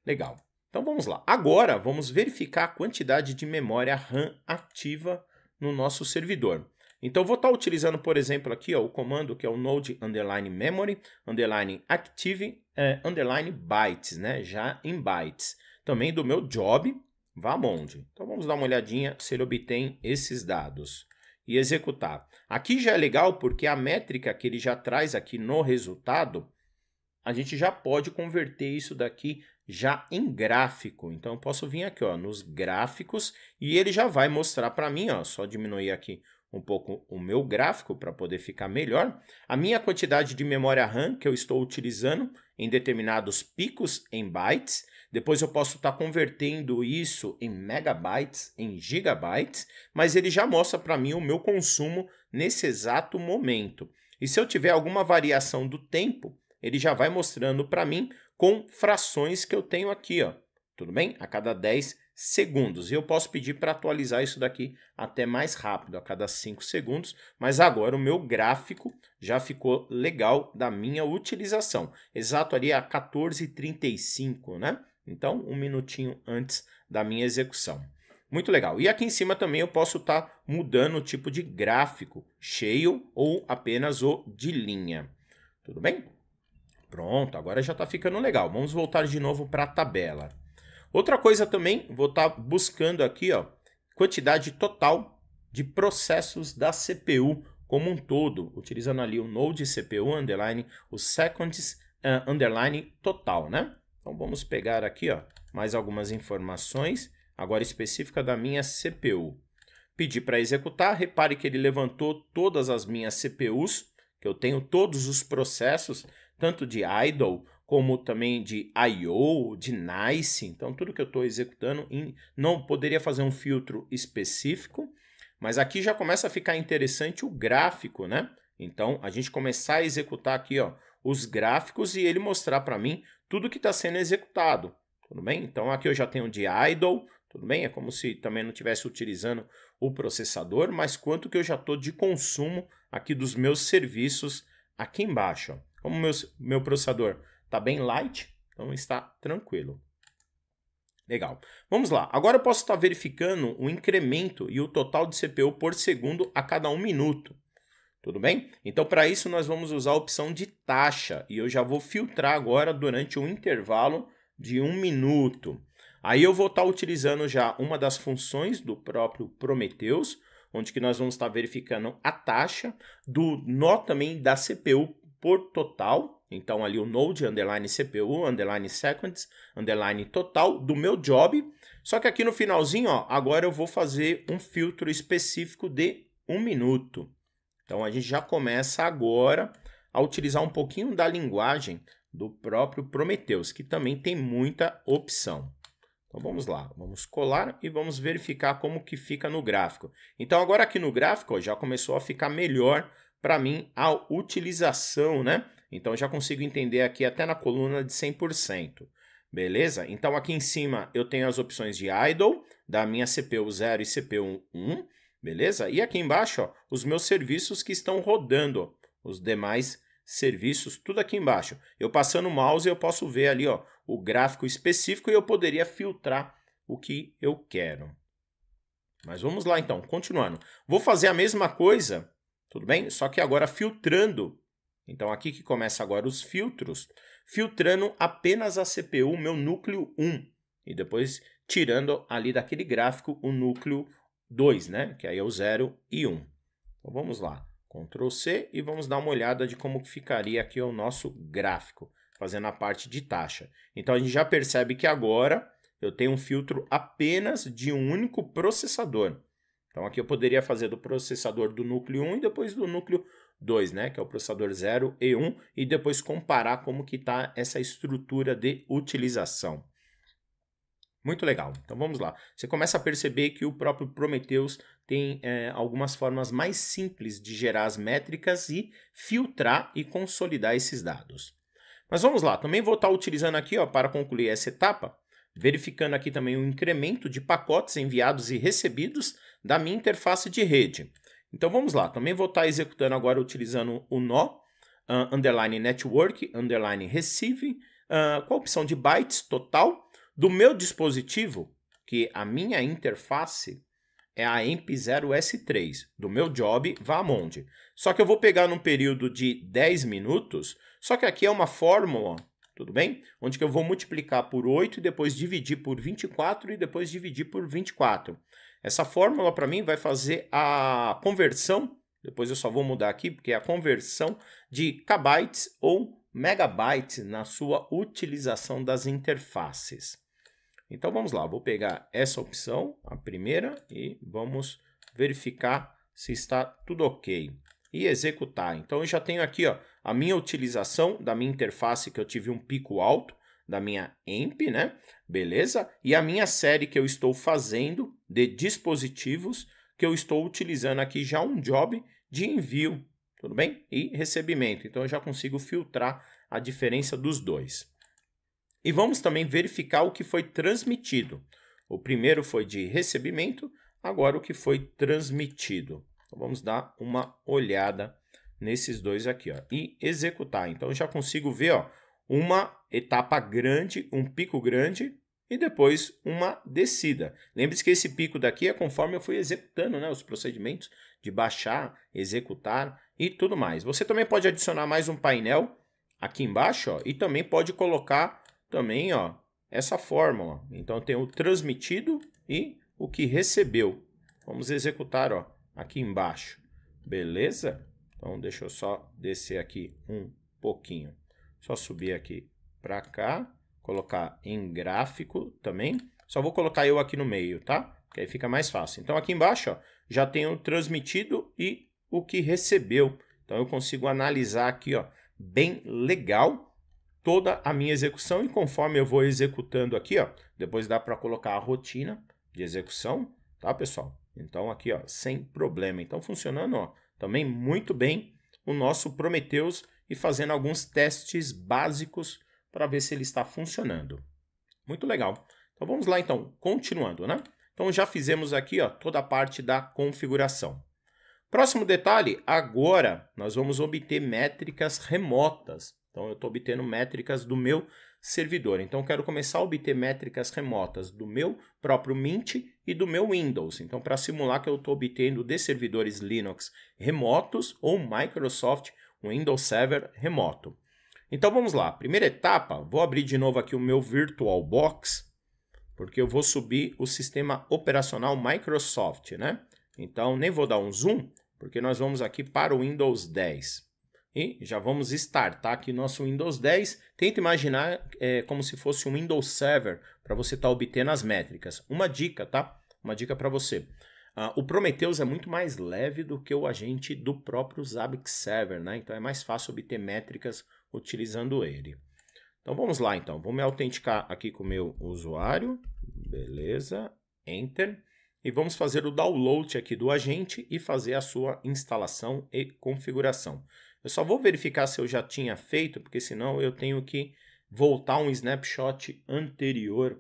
Legal. Então vamos lá. Agora vamos verificar a quantidade de memória RAM ativa no nosso servidor. Então vou estar utilizando, por exemplo, aqui ó, o comando que é o node underline memory, underline active, é, underline bytes, né? Já em bytes também do meu job vá aonde Então vamos dar uma olhadinha se ele obtém esses dados e executar. Aqui já é legal porque a métrica que ele já traz aqui no resultado, a gente já pode converter isso daqui já em gráfico. Então eu posso vir aqui ó, nos gráficos e ele já vai mostrar para mim, ó, só diminuir aqui um pouco o meu gráfico para poder ficar melhor, a minha quantidade de memória RAM que eu estou utilizando em determinados picos em bytes depois eu posso estar tá convertendo isso em megabytes, em gigabytes, mas ele já mostra para mim o meu consumo nesse exato momento. E se eu tiver alguma variação do tempo, ele já vai mostrando para mim com frações que eu tenho aqui, ó. Tudo bem? A cada 10 segundos. E eu posso pedir para atualizar isso daqui até mais rápido, a cada 5 segundos, mas agora o meu gráfico já ficou legal da minha utilização. Exato ali a 14:35, né? Então, um minutinho antes da minha execução. Muito legal. E aqui em cima também eu posso estar tá mudando o tipo de gráfico, cheio ou apenas o de linha. Tudo bem? Pronto, agora já está ficando legal. Vamos voltar de novo para a tabela. Outra coisa também, vou estar tá buscando aqui, ó, quantidade total de processos da CPU como um todo, utilizando ali o node CPU underline, o seconds uh, underline total, né? Então vamos pegar aqui ó, mais algumas informações, agora específica da minha CPU. Pedi para executar, repare que ele levantou todas as minhas CPUs, que eu tenho todos os processos, tanto de idle como também de I/O, de Nice. Então, tudo que eu estou executando, em, não poderia fazer um filtro específico, mas aqui já começa a ficar interessante o gráfico, né? Então, a gente começar a executar aqui, ó, os gráficos e ele mostrar para mim tudo que está sendo executado, tudo bem? Então aqui eu já tenho de idle, tudo bem? É como se também não estivesse utilizando o processador, mas quanto que eu já estou de consumo aqui dos meus serviços aqui embaixo. Como meu, meu processador está bem light, então está tranquilo. Legal. Vamos lá. Agora eu posso estar tá verificando o incremento e o total de CPU por segundo a cada um minuto. Tudo bem? Então, para isso, nós vamos usar a opção de taxa e eu já vou filtrar agora durante um intervalo de um minuto. Aí eu vou estar tá utilizando já uma das funções do próprio Prometheus, onde que nós vamos estar tá verificando a taxa do nó também da CPU por total. Então, ali o node, underline CPU, underline seconds underline total do meu job. Só que aqui no finalzinho, ó, agora eu vou fazer um filtro específico de um minuto. Então a gente já começa agora a utilizar um pouquinho da linguagem do próprio Prometheus, que também tem muita opção. Então vamos lá, vamos colar e vamos verificar como que fica no gráfico. Então agora aqui no gráfico ó, já começou a ficar melhor para mim a utilização, né? Então já consigo entender aqui até na coluna de 100%. Beleza? Então aqui em cima eu tenho as opções de idle da minha CPU 0 e CPU 1. Beleza? E aqui embaixo, ó, os meus serviços que estão rodando, ó, os demais serviços, tudo aqui embaixo. Eu passando o mouse, eu posso ver ali ó, o gráfico específico e eu poderia filtrar o que eu quero. Mas vamos lá então, continuando. Vou fazer a mesma coisa, tudo bem? Só que agora filtrando. Então aqui que começa agora os filtros, filtrando apenas a CPU, meu núcleo 1, e depois tirando ali daquele gráfico o núcleo 2, né? Que aí é o 0 e 1. Um. Então vamos lá, Ctrl C e vamos dar uma olhada de como ficaria aqui o nosso gráfico, fazendo a parte de taxa. Então a gente já percebe que agora eu tenho um filtro apenas de um único processador. Então aqui eu poderia fazer do processador do núcleo 1 e depois do núcleo 2, né, que é o processador 0 e 1, e depois comparar como que está essa estrutura de utilização. Muito legal. Então vamos lá. Você começa a perceber que o próprio Prometheus tem é, algumas formas mais simples de gerar as métricas e filtrar e consolidar esses dados. Mas vamos lá. Também vou estar utilizando aqui, ó, para concluir essa etapa, verificando aqui também o incremento de pacotes enviados e recebidos da minha interface de rede. Então vamos lá. Também vou estar executando agora utilizando o nó uh, underline network underline receive uh, com a opção de bytes total do meu dispositivo, que a minha interface é a EMP0S3, do meu job Vamonde. Só que eu vou pegar num período de 10 minutos, só que aqui é uma fórmula, tudo bem? Onde que eu vou multiplicar por 8 e depois dividir por 24 e depois dividir por 24. Essa fórmula para mim vai fazer a conversão, depois eu só vou mudar aqui, porque é a conversão de kbytes ou megabytes na sua utilização das interfaces. Então vamos lá, vou pegar essa opção, a primeira, e vamos verificar se está tudo ok. E executar. Então eu já tenho aqui ó, a minha utilização da minha interface que eu tive um pico alto, da minha AMP, né? Beleza? E a minha série que eu estou fazendo de dispositivos que eu estou utilizando aqui já um job de envio tudo bem? E recebimento. Então eu já consigo filtrar a diferença dos dois. E vamos também verificar o que foi transmitido. O primeiro foi de recebimento, agora o que foi transmitido. Então vamos dar uma olhada nesses dois aqui, ó, e executar. Então eu já consigo ver, ó, uma etapa grande, um pico grande e depois uma descida. Lembre-se que esse pico daqui é conforme eu fui executando, né, os procedimentos de baixar, executar e tudo mais. Você também pode adicionar mais um painel aqui embaixo ó, e também pode colocar também ó, essa fórmula Então tem o transmitido e o que recebeu. Vamos executar ó, aqui embaixo. Beleza? Então deixa eu só descer aqui um pouquinho. Só subir aqui para cá, colocar em gráfico também. Só vou colocar eu aqui no meio, tá? Porque aí fica mais fácil. Então aqui embaixo ó, já tem o transmitido e o que recebeu. Então eu consigo analisar aqui, ó, bem legal toda a minha execução e conforme eu vou executando aqui, ó, depois dá para colocar a rotina de execução, tá, pessoal? Então aqui, ó, sem problema. Então funcionando, ó, também muito bem o nosso Prometheus e fazendo alguns testes básicos para ver se ele está funcionando. Muito legal. Então vamos lá então, continuando, né? Então já fizemos aqui, ó, toda a parte da configuração. Próximo detalhe, agora nós vamos obter métricas remotas. Então eu estou obtendo métricas do meu servidor. Então quero começar a obter métricas remotas do meu próprio Mint e do meu Windows. Então para simular que eu estou obtendo de servidores Linux remotos ou Microsoft Windows Server remoto. Então vamos lá. Primeira etapa, vou abrir de novo aqui o meu VirtualBox, porque eu vou subir o sistema operacional Microsoft, né? Então nem vou dar um zoom, porque nós vamos aqui para o Windows 10. E já vamos startar aqui nosso Windows 10. Tenta imaginar é, como se fosse um Windows Server para você estar tá obtendo as métricas. Uma dica, tá? Uma dica para você. Ah, o Prometheus é muito mais leve do que o agente do próprio Zabbix Server, né? Então é mais fácil obter métricas utilizando ele. Então vamos lá, então. Vou me autenticar aqui com o meu usuário. Beleza. Enter e vamos fazer o download aqui do agente e fazer a sua instalação e configuração. Eu só vou verificar se eu já tinha feito, porque senão eu tenho que voltar um snapshot anterior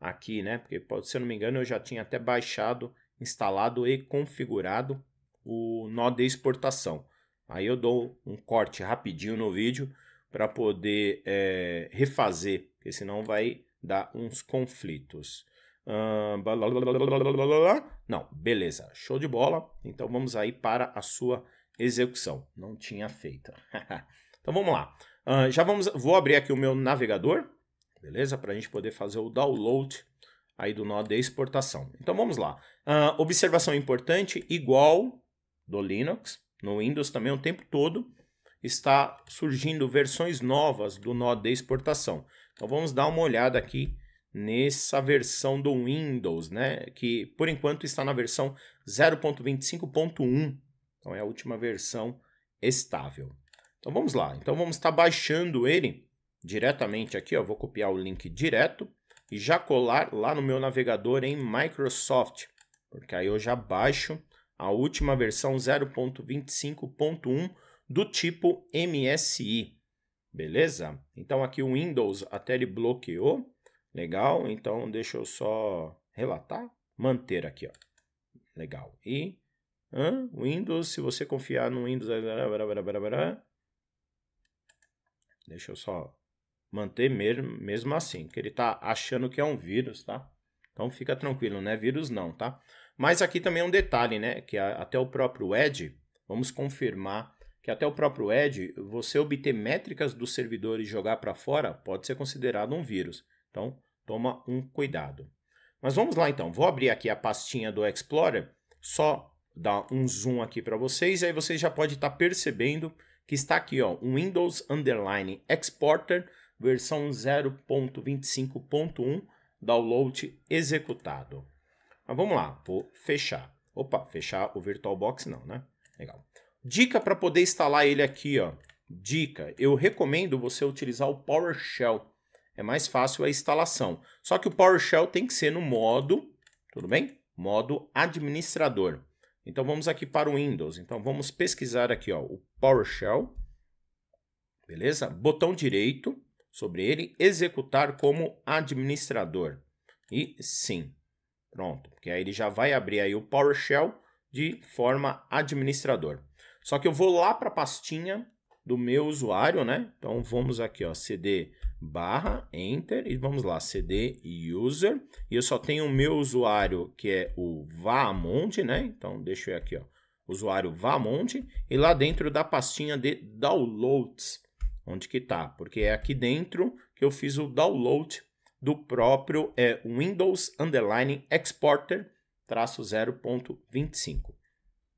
aqui, né? Porque pode, se eu não me engano, eu já tinha até baixado, instalado e configurado o nó de exportação. Aí eu dou um corte rapidinho no vídeo para poder é, refazer, porque senão vai dar uns conflitos. Não, beleza, show de bola. Então vamos aí para a sua execução. Não tinha feito. então vamos lá. Uh, já vamos, vou abrir aqui o meu navegador, beleza? Para a gente poder fazer o download aí do nó de exportação. Então vamos lá. Uh, observação importante, igual do Linux, no Windows também o tempo todo está surgindo versões novas do nó de exportação. Então vamos dar uma olhada aqui nessa versão do Windows, né? Que por enquanto está na versão 0.25.1. Então é a última versão estável. Então vamos lá. Então vamos estar baixando ele diretamente aqui, ó. Vou copiar o link direto e já colar lá no meu navegador em Microsoft, porque aí eu já baixo a última versão 0.25.1 do tipo MSI. Beleza? Então aqui o Windows até ele bloqueou Legal? Então, deixa eu só relatar. Manter aqui, ó. Legal. E Windows, se você confiar no Windows... Deixa eu só manter mesmo, mesmo assim, que ele tá achando que é um vírus, tá? Então fica tranquilo, né? Vírus não, tá? Mas aqui também é um detalhe, né? Que até o próprio Edge, vamos confirmar que até o próprio Edge, você obter métricas dos servidores e jogar para fora pode ser considerado um vírus. Então, Toma um cuidado. Mas vamos lá então, vou abrir aqui a pastinha do Explorer, só dar um zoom aqui para vocês, aí vocês já pode estar tá percebendo que está aqui ó, um Windows Underline Exporter versão 0.25.1, download executado. Mas vamos lá, vou fechar. Opa, fechar o VirtualBox não, né? Legal. Dica para poder instalar ele aqui, ó. Dica, eu recomendo você utilizar o PowerShell é mais fácil a instalação. Só que o PowerShell tem que ser no modo, tudo bem? Modo administrador. Então vamos aqui para o Windows. Então vamos pesquisar aqui ó, o PowerShell, beleza? Botão direito sobre ele, executar como administrador. E sim, pronto. Porque aí ele já vai abrir aí o PowerShell de forma administrador. Só que eu vou lá para a pastinha do meu usuário, né? Então vamos aqui, ó, cd barra, enter, e vamos lá, cd user, e eu só tenho o meu usuário, que é o Vamonte, né? Então, deixa eu ir aqui, ó, usuário Vamonte, e lá dentro da pastinha de downloads, onde que tá? Porque é aqui dentro que eu fiz o download do próprio é, Windows Underline Exporter, traço 0.25.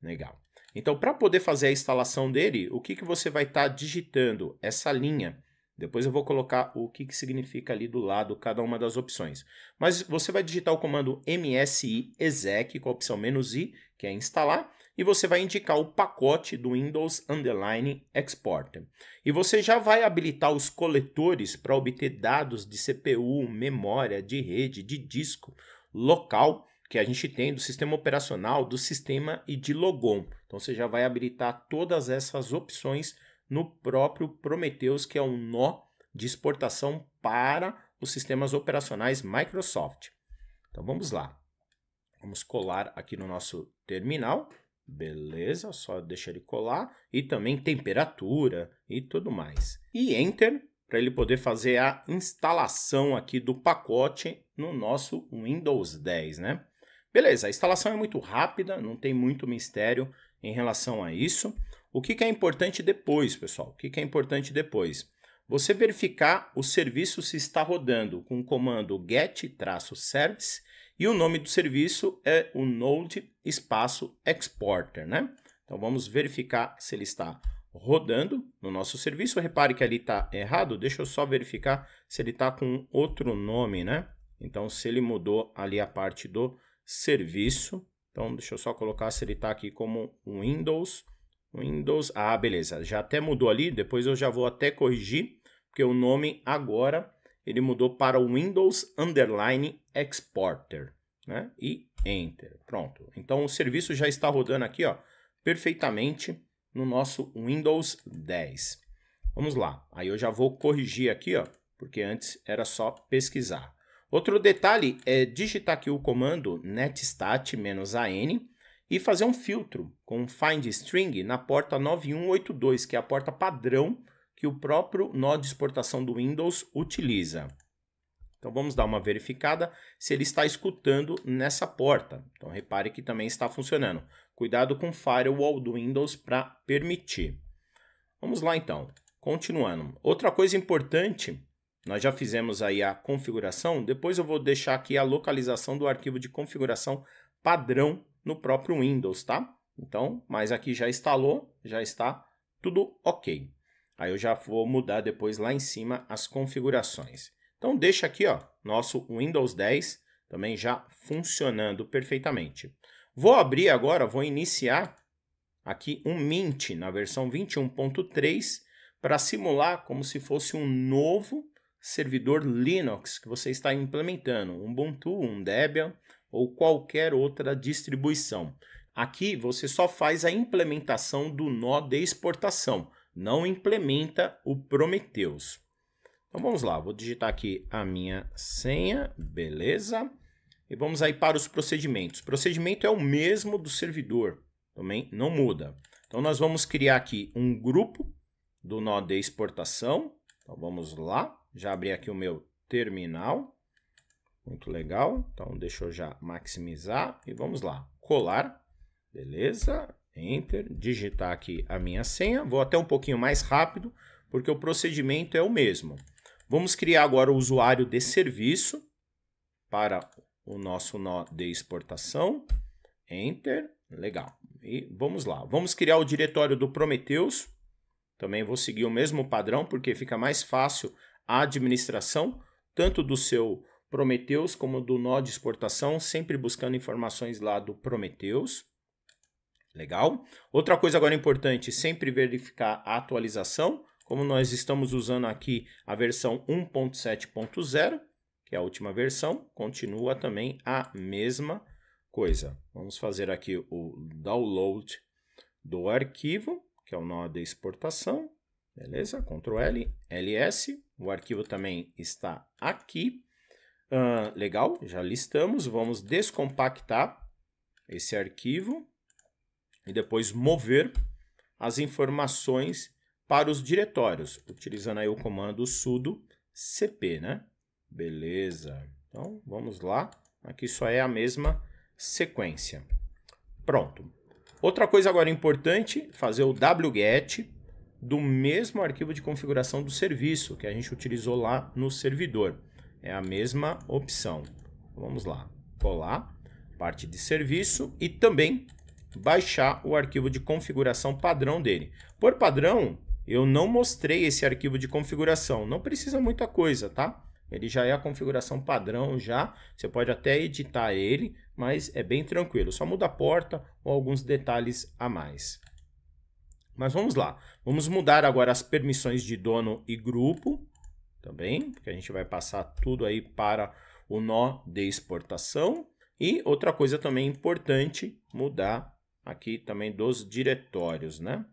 Legal. Então, para poder fazer a instalação dele, o que, que você vai estar tá digitando? Essa linha depois eu vou colocar o que, que significa ali do lado cada uma das opções. Mas você vai digitar o comando msi exec com a opção "-i", que é instalar, e você vai indicar o pacote do Windows Underline Exporter. E você já vai habilitar os coletores para obter dados de CPU, memória, de rede, de disco, local, que a gente tem do sistema operacional, do sistema e de logon. Então você já vai habilitar todas essas opções no próprio Prometheus, que é um nó de exportação para os sistemas operacionais Microsoft. Então vamos lá. Vamos colar aqui no nosso terminal. Beleza, só deixa ele colar. E também temperatura e tudo mais. E Enter para ele poder fazer a instalação aqui do pacote no nosso Windows 10, né? Beleza, a instalação é muito rápida, não tem muito mistério em relação a isso. O que, que é importante depois, pessoal? O que, que é importante depois? Você verificar o serviço se está rodando com o comando get-service e o nome do serviço é o node espaço exporter, né? Então vamos verificar se ele está rodando no nosso serviço. Repare que ali está errado, deixa eu só verificar se ele está com outro nome, né? Então se ele mudou ali a parte do serviço, então deixa eu só colocar se ele está aqui como Windows Windows. Ah, beleza. Já até mudou ali. Depois eu já vou até corrigir, porque o nome agora ele mudou para o Windows Underline Exporter, né? E Enter. Pronto. Então o serviço já está rodando aqui, ó, perfeitamente no nosso Windows 10. Vamos lá. Aí eu já vou corrigir aqui, ó, porque antes era só pesquisar. Outro detalhe é digitar aqui o comando netstat-an e fazer um filtro com um find string na porta 9182, que é a porta padrão que o próprio nó de exportação do Windows utiliza. Então vamos dar uma verificada se ele está escutando nessa porta. Então repare que também está funcionando. Cuidado com o firewall do Windows para permitir. Vamos lá então, continuando. Outra coisa importante, nós já fizemos aí a configuração, depois eu vou deixar aqui a localização do arquivo de configuração padrão no próprio Windows, tá? Então, mas aqui já instalou, já está tudo ok. Aí eu já vou mudar depois lá em cima as configurações. Então deixa aqui, ó, nosso Windows 10 também já funcionando perfeitamente. Vou abrir agora, vou iniciar aqui um Mint na versão 21.3 para simular como se fosse um novo servidor Linux que você está implementando, um Ubuntu, um Debian, ou qualquer outra distribuição. Aqui você só faz a implementação do nó de exportação, não implementa o Prometheus. Então vamos lá, vou digitar aqui a minha senha, beleza? E vamos aí para os procedimentos. O procedimento é o mesmo do servidor, também não muda. Então nós vamos criar aqui um grupo do nó de exportação. Então vamos lá, já abri aqui o meu terminal. Muito legal. Então, deixa eu já maximizar e vamos lá. Colar. Beleza. Enter. Digitar aqui a minha senha. Vou até um pouquinho mais rápido, porque o procedimento é o mesmo. Vamos criar agora o usuário de serviço para o nosso nó de exportação. Enter. Legal. E vamos lá. Vamos criar o diretório do Prometheus. Também vou seguir o mesmo padrão, porque fica mais fácil a administração, tanto do seu Prometheus, como do nó de exportação, sempre buscando informações lá do Prometheus. Legal? Outra coisa agora importante, sempre verificar a atualização. Como nós estamos usando aqui a versão 1.7.0, que é a última versão, continua também a mesma coisa. Vamos fazer aqui o download do arquivo, que é o nó de exportação. Beleza? Ctrl L, LS. O arquivo também está aqui. Uh, legal, já listamos. Vamos descompactar esse arquivo e depois mover as informações para os diretórios, utilizando aí o comando sudo cp, né? Beleza. Então, vamos lá. Aqui só é a mesma sequência. Pronto. Outra coisa agora importante, fazer o wget do mesmo arquivo de configuração do serviço que a gente utilizou lá no servidor. É a mesma opção. Vamos lá, colar, parte de serviço e também baixar o arquivo de configuração padrão dele. Por padrão, eu não mostrei esse arquivo de configuração, não precisa muita coisa, tá? Ele já é a configuração padrão já, você pode até editar ele, mas é bem tranquilo, só muda a porta ou alguns detalhes a mais. Mas vamos lá, vamos mudar agora as permissões de dono e grupo também, porque a gente vai passar tudo aí para o nó de exportação. E outra coisa também importante, mudar aqui também dos diretórios, né?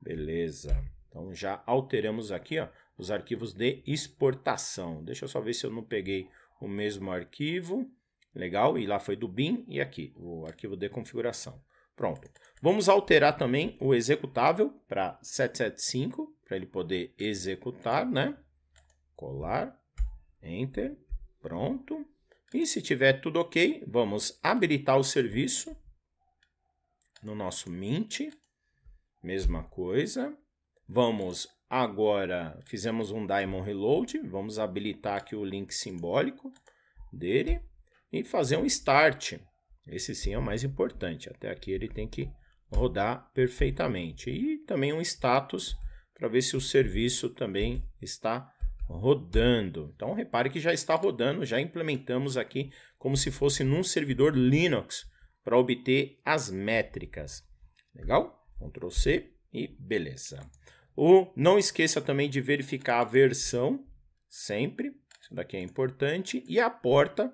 Beleza. Então já alteramos aqui ó, os arquivos de exportação. Deixa eu só ver se eu não peguei o mesmo arquivo. Legal, e lá foi do bin e aqui, o arquivo de configuração. Pronto. Vamos alterar também o executável para 775, para ele poder executar, né? colar, enter, pronto. E se tiver tudo ok, vamos habilitar o serviço no nosso Mint, mesma coisa. Vamos agora, fizemos um Diamond Reload, vamos habilitar aqui o link simbólico dele e fazer um Start. Esse sim é o mais importante, até aqui ele tem que rodar perfeitamente. E também um status para ver se o serviço também está rodando. Então repare que já está rodando, já implementamos aqui como se fosse num servidor Linux para obter as métricas. Legal? Ctrl C e beleza. O, não esqueça também de verificar a versão, sempre, isso daqui é importante, e a porta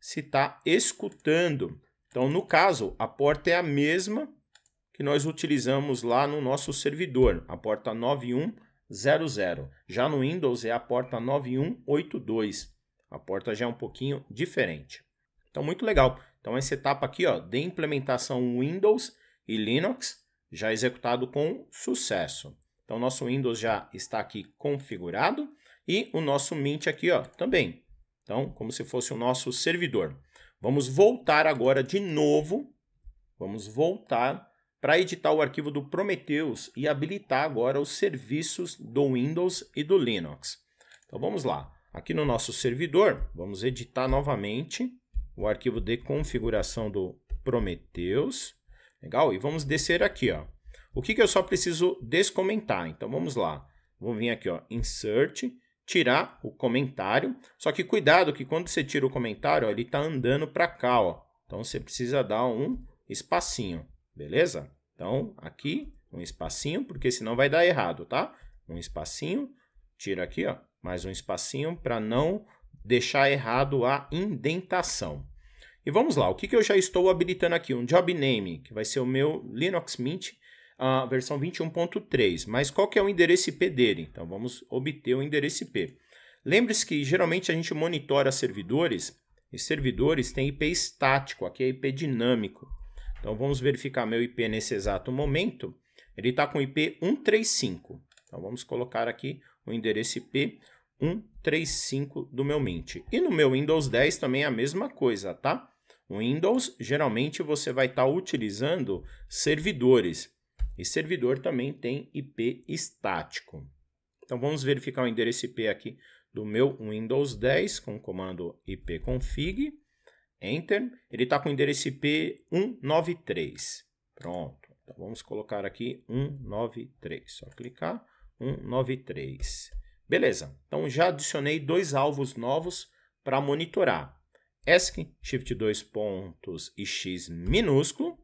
se está escutando. Então, no caso, a porta é a mesma que nós utilizamos lá no nosso servidor, a porta 91 00. Já no Windows é a porta 9182. A porta já é um pouquinho diferente. Então, muito legal. Então, essa etapa aqui ó, de implementação Windows e Linux já executado com sucesso. Então, nosso Windows já está aqui configurado e o nosso Mint aqui ó, também. Então, como se fosse o nosso servidor. Vamos voltar agora de novo. Vamos voltar para editar o arquivo do Prometheus e habilitar agora os serviços do Windows e do Linux. Então vamos lá. Aqui no nosso servidor, vamos editar novamente o arquivo de configuração do Prometheus. Legal? E vamos descer aqui, ó. O que, que eu só preciso descomentar? Então vamos lá. Vou vir aqui, ó, insert, tirar o comentário. Só que cuidado que quando você tira o comentário, ó, ele está andando para cá, ó. Então você precisa dar um espacinho, beleza? Então, aqui, um espacinho, porque senão vai dar errado, tá? Um espacinho, tira aqui, ó, mais um espacinho para não deixar errado a indentação. E vamos lá, o que, que eu já estou habilitando aqui? Um job name, que vai ser o meu Linux Mint, a ah, versão 21.3. Mas qual que é o endereço IP dele? Então, vamos obter o endereço IP. Lembre-se que geralmente a gente monitora servidores e servidores têm IP estático, aqui é IP dinâmico. Então vamos verificar meu IP nesse exato momento. Ele está com IP 135. Então vamos colocar aqui o endereço IP 135 do meu Mint. E no meu Windows 10 também é a mesma coisa, tá? O Windows, geralmente você vai estar tá utilizando servidores. E servidor também tem IP estático. Então vamos verificar o endereço IP aqui do meu Windows 10 com o comando ipconfig Enter, ele está com o endereço IP 193. Pronto. Então, vamos colocar aqui 193. Só clicar 193. Beleza. Então já adicionei dois alvos novos para monitorar. ESC, Shift 2 pontos e X minúsculo.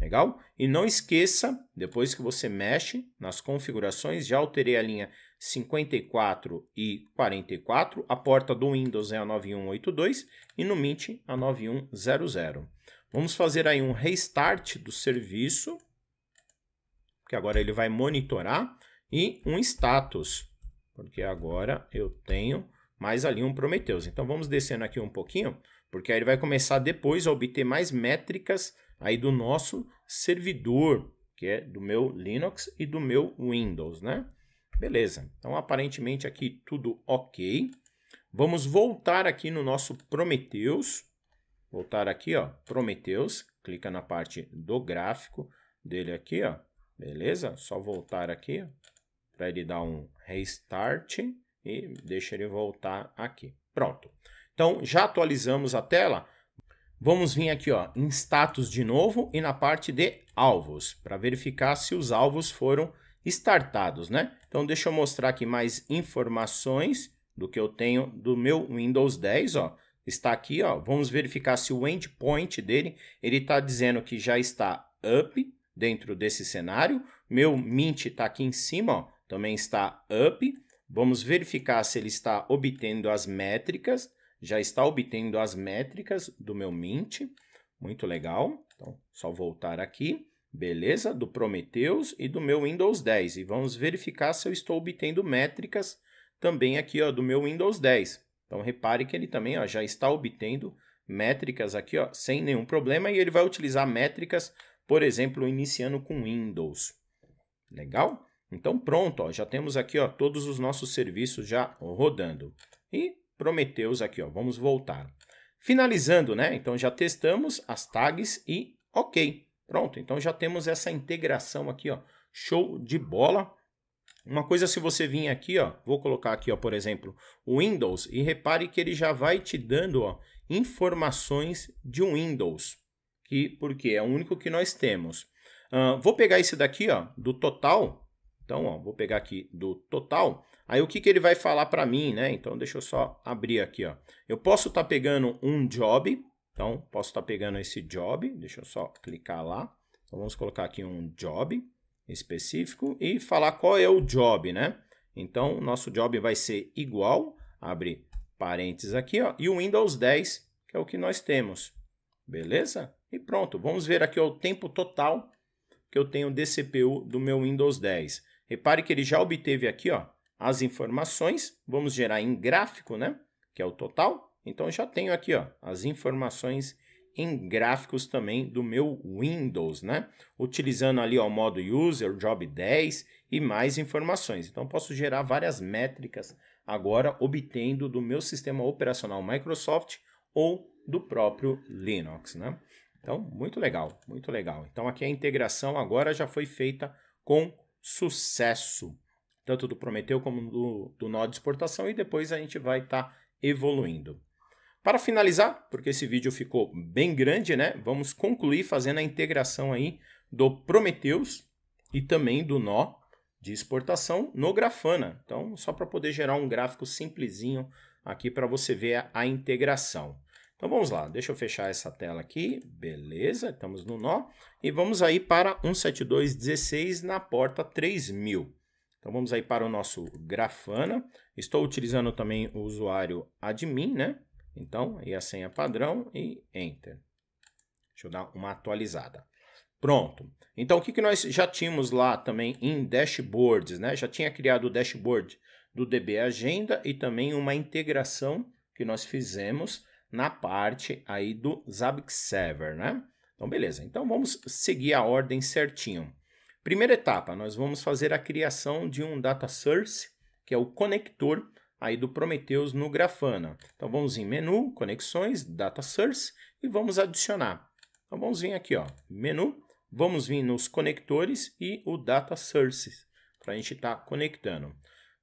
Legal? E não esqueça, depois que você mexe nas configurações, já alterei a linha 54 e 44, a porta do Windows é a 9182 e no Mint a 9100. Vamos fazer aí um restart do serviço, que agora ele vai monitorar, e um status, porque agora eu tenho mais ali um Prometheus. Então vamos descendo aqui um pouquinho, porque aí ele vai começar depois a obter mais métricas aí do nosso servidor, que é do meu Linux e do meu Windows, né? Beleza, então aparentemente aqui tudo ok. Vamos voltar aqui no nosso Prometheus. Voltar aqui, ó, Prometheus. Clica na parte do gráfico dele aqui, ó. Beleza? Só voltar aqui para ele dar um restart e deixa ele voltar aqui. Pronto. Então, já atualizamos a tela. Vamos vir aqui ó, em status de novo e na parte de alvos, para verificar se os alvos foram startados, né? Então deixa eu mostrar aqui mais informações do que eu tenho do meu Windows 10, ó. Está aqui, ó. Vamos verificar se o endpoint dele, ele está dizendo que já está up dentro desse cenário. Meu Mint está aqui em cima, ó. Também está up. Vamos verificar se ele está obtendo as métricas. Já está obtendo as métricas do meu Mint. Muito legal. Então, só voltar aqui beleza? Do Prometheus e do meu Windows 10. E vamos verificar se eu estou obtendo métricas também aqui ó, do meu Windows 10. Então repare que ele também ó, já está obtendo métricas aqui ó, sem nenhum problema e ele vai utilizar métricas, por exemplo, iniciando com Windows. Legal? Então pronto, ó, já temos aqui ó, todos os nossos serviços já rodando. E Prometheus aqui, ó, vamos voltar. Finalizando, né? Então já testamos as tags e ok. Pronto, então já temos essa integração aqui, ó. Show de bola. Uma coisa se você vir aqui, ó, vou colocar aqui, ó, por exemplo, o Windows e repare que ele já vai te dando, ó, informações de um Windows, que porque é o único que nós temos. Uh, vou pegar esse daqui, ó, do total. Então, ó, vou pegar aqui do total. Aí o que, que ele vai falar para mim, né? Então, deixa eu só abrir aqui, ó. Eu posso estar tá pegando um job, então, posso estar tá pegando esse job, deixa eu só clicar lá. Então, vamos colocar aqui um job específico e falar qual é o job, né? Então, nosso job vai ser igual, abre parênteses aqui, ó, e o Windows 10, que é o que nós temos. Beleza? E pronto, vamos ver aqui ó, o tempo total que eu tenho de CPU do meu Windows 10. Repare que ele já obteve aqui ó, as informações, vamos gerar em gráfico, né? que é o total. Então eu já tenho aqui ó, as informações em gráficos também do meu Windows, né? Utilizando ali ó, o modo User, Job 10 e mais informações. Então posso gerar várias métricas agora obtendo do meu sistema operacional Microsoft ou do próprio Linux, né? Então, muito legal, muito legal. Então, aqui a integração agora já foi feita com sucesso, tanto do Prometeu como do, do nó de exportação, e depois a gente vai estar tá evoluindo. Para finalizar, porque esse vídeo ficou bem grande, né? Vamos concluir fazendo a integração aí do Prometheus e também do nó de exportação no Grafana. Então, só para poder gerar um gráfico simplesinho aqui para você ver a, a integração. Então vamos lá, deixa eu fechar essa tela aqui, beleza, estamos no nó, e vamos aí para 172.16 na porta 3000. Então vamos aí para o nosso Grafana, estou utilizando também o usuário admin, né? Então, aí a senha padrão e Enter. Deixa eu dar uma atualizada. Pronto. Então, o que, que nós já tínhamos lá também em dashboards, né? Já tinha criado o dashboard do DB Agenda e também uma integração que nós fizemos na parte aí do Zabbix Server, né? Então, beleza. Então, vamos seguir a ordem certinho. Primeira etapa, nós vamos fazer a criação de um data source, que é o conector aí do Prometheus no Grafana. Então vamos em menu, conexões, data source e vamos adicionar. Então vamos vir aqui, ó, menu, vamos vir nos conectores e o data sources para a gente estar tá conectando.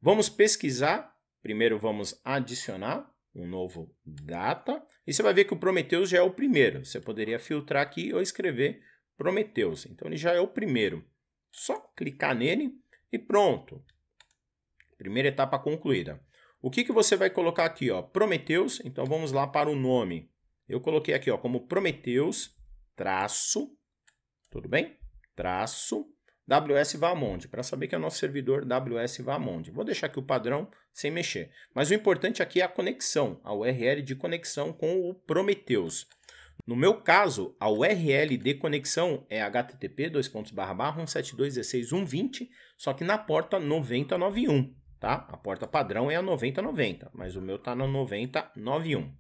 Vamos pesquisar, primeiro vamos adicionar um novo data e você vai ver que o Prometheus já é o primeiro. Você poderia filtrar aqui ou escrever Prometheus. Então ele já é o primeiro. Só clicar nele e pronto. Primeira etapa concluída. O que, que você vai colocar aqui? Ó? Prometeus, então vamos lá para o nome. Eu coloquei aqui ó, como Prometeus, traço, tudo bem? Traço, WS Vamonde, para saber que é o nosso servidor WS Vamonde. Vou deixar aqui o padrão sem mexer. Mas o importante aqui é a conexão, a URL de conexão com o Prometheus. No meu caso, a URL de conexão é http://172.16.120, só que na porta 9091 tá? A porta padrão é a 9090, mas o meu está na 9091.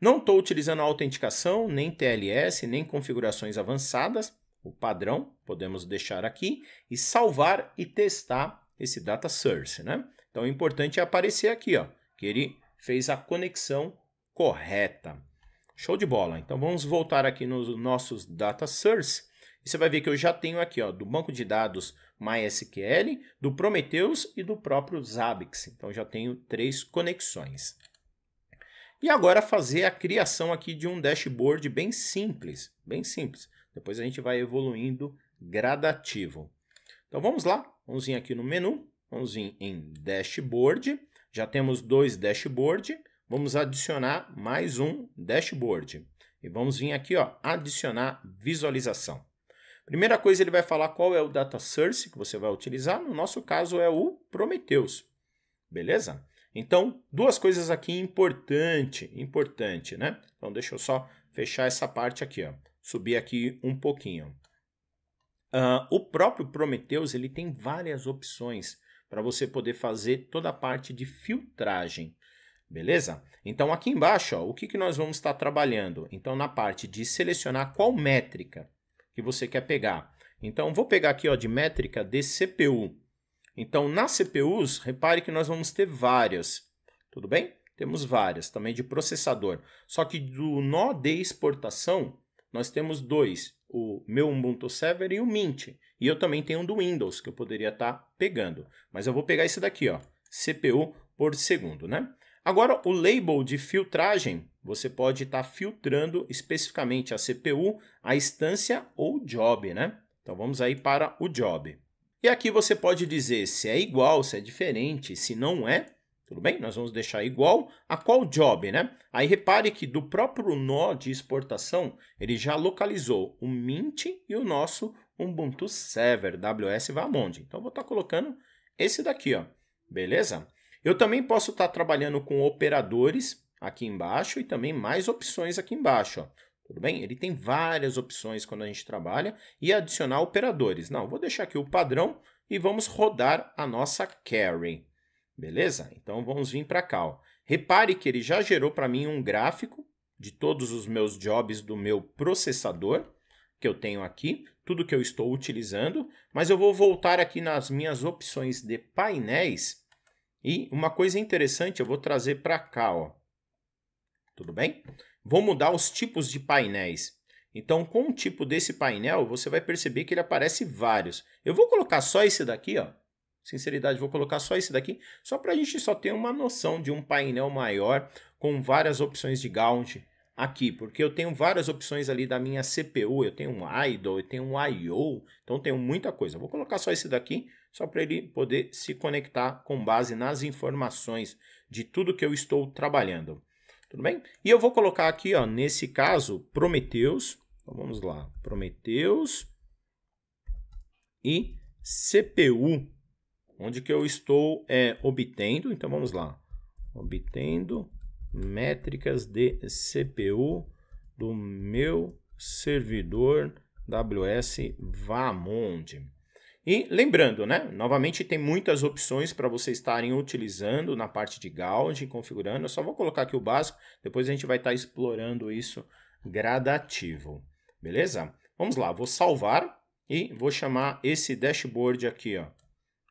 Não estou utilizando autenticação, nem TLS, nem configurações avançadas, o padrão, podemos deixar aqui, e salvar e testar esse data source, né? Então, o importante é aparecer aqui, ó, que ele fez a conexão correta. Show de bola! Então, vamos voltar aqui nos nossos data source e você vai ver que eu já tenho aqui ó, do banco de dados MySQL, do Prometheus e do próprio Zabbix. Então já tenho três conexões. E agora fazer a criação aqui de um dashboard bem simples, bem simples. Depois a gente vai evoluindo gradativo. Então vamos lá, vamos vir aqui no menu, vamos vir em dashboard. Já temos dois dashboard, vamos adicionar mais um dashboard. E vamos vir aqui, ó, adicionar visualização. Primeira coisa, ele vai falar qual é o data source que você vai utilizar. No nosso caso, é o Prometheus. Beleza? Então, duas coisas aqui importante, importante, né? Então, deixa eu só fechar essa parte aqui, ó. Subir aqui um pouquinho. Uh, o próprio Prometheus, ele tem várias opções para você poder fazer toda a parte de filtragem. Beleza? Então, aqui embaixo, ó, o que, que nós vamos estar trabalhando? Então, na parte de selecionar qual métrica que você quer pegar. Então, vou pegar aqui ó, de métrica de CPU. Então, nas CPUs, repare que nós vamos ter várias, tudo bem? Temos várias, também de processador. Só que do nó de exportação, nós temos dois, o meu Ubuntu Server e o Mint. E eu também tenho um do Windows, que eu poderia estar tá pegando. Mas eu vou pegar esse daqui, ó, CPU por segundo, né? Agora, o label de filtragem, você pode estar tá filtrando especificamente a CPU, a instância ou o job, né? Então vamos aí para o job. E aqui você pode dizer se é igual, se é diferente, se não é, tudo bem? Nós vamos deixar igual a qual job, né? Aí repare que do próprio nó de exportação, ele já localizou o Mint e o nosso Ubuntu Server WS Vamondi. Então vou estar tá colocando esse daqui, ó. Beleza? Eu também posso estar tá trabalhando com operadores aqui embaixo e também mais opções aqui embaixo. Ó. Tudo bem? Ele tem várias opções quando a gente trabalha e adicionar operadores. Não, vou deixar aqui o padrão e vamos rodar a nossa carry. Beleza? Então vamos vir para cá. Ó. Repare que ele já gerou para mim um gráfico de todos os meus jobs do meu processador que eu tenho aqui, tudo que eu estou utilizando, mas eu vou voltar aqui nas minhas opções de painéis e uma coisa interessante eu vou trazer para cá, ó. Tudo bem? Vou mudar os tipos de painéis. Então, com o tipo desse painel, você vai perceber que ele aparece vários. Eu vou colocar só esse daqui, ó. Sinceridade, vou colocar só esse daqui, só para a gente só ter uma noção de um painel maior com várias opções de gaunt aqui, porque eu tenho várias opções ali da minha CPU, eu tenho um idle, eu tenho um I.O., então tenho muita coisa. Vou colocar só esse daqui só para ele poder se conectar com base nas informações de tudo que eu estou trabalhando. Tudo bem? E eu vou colocar aqui, ó, nesse caso, Prometheus. Então, vamos lá, Prometheus e CPU, onde que eu estou é, obtendo. Então, vamos lá, obtendo métricas de CPU do meu servidor AWS Vamonde. E lembrando, né? Novamente tem muitas opções para vocês estarem utilizando na parte de Gauge, configurando. Eu só vou colocar aqui o básico, depois a gente vai estar tá explorando isso gradativo. Beleza? Vamos lá, vou salvar e vou chamar esse dashboard aqui, ó.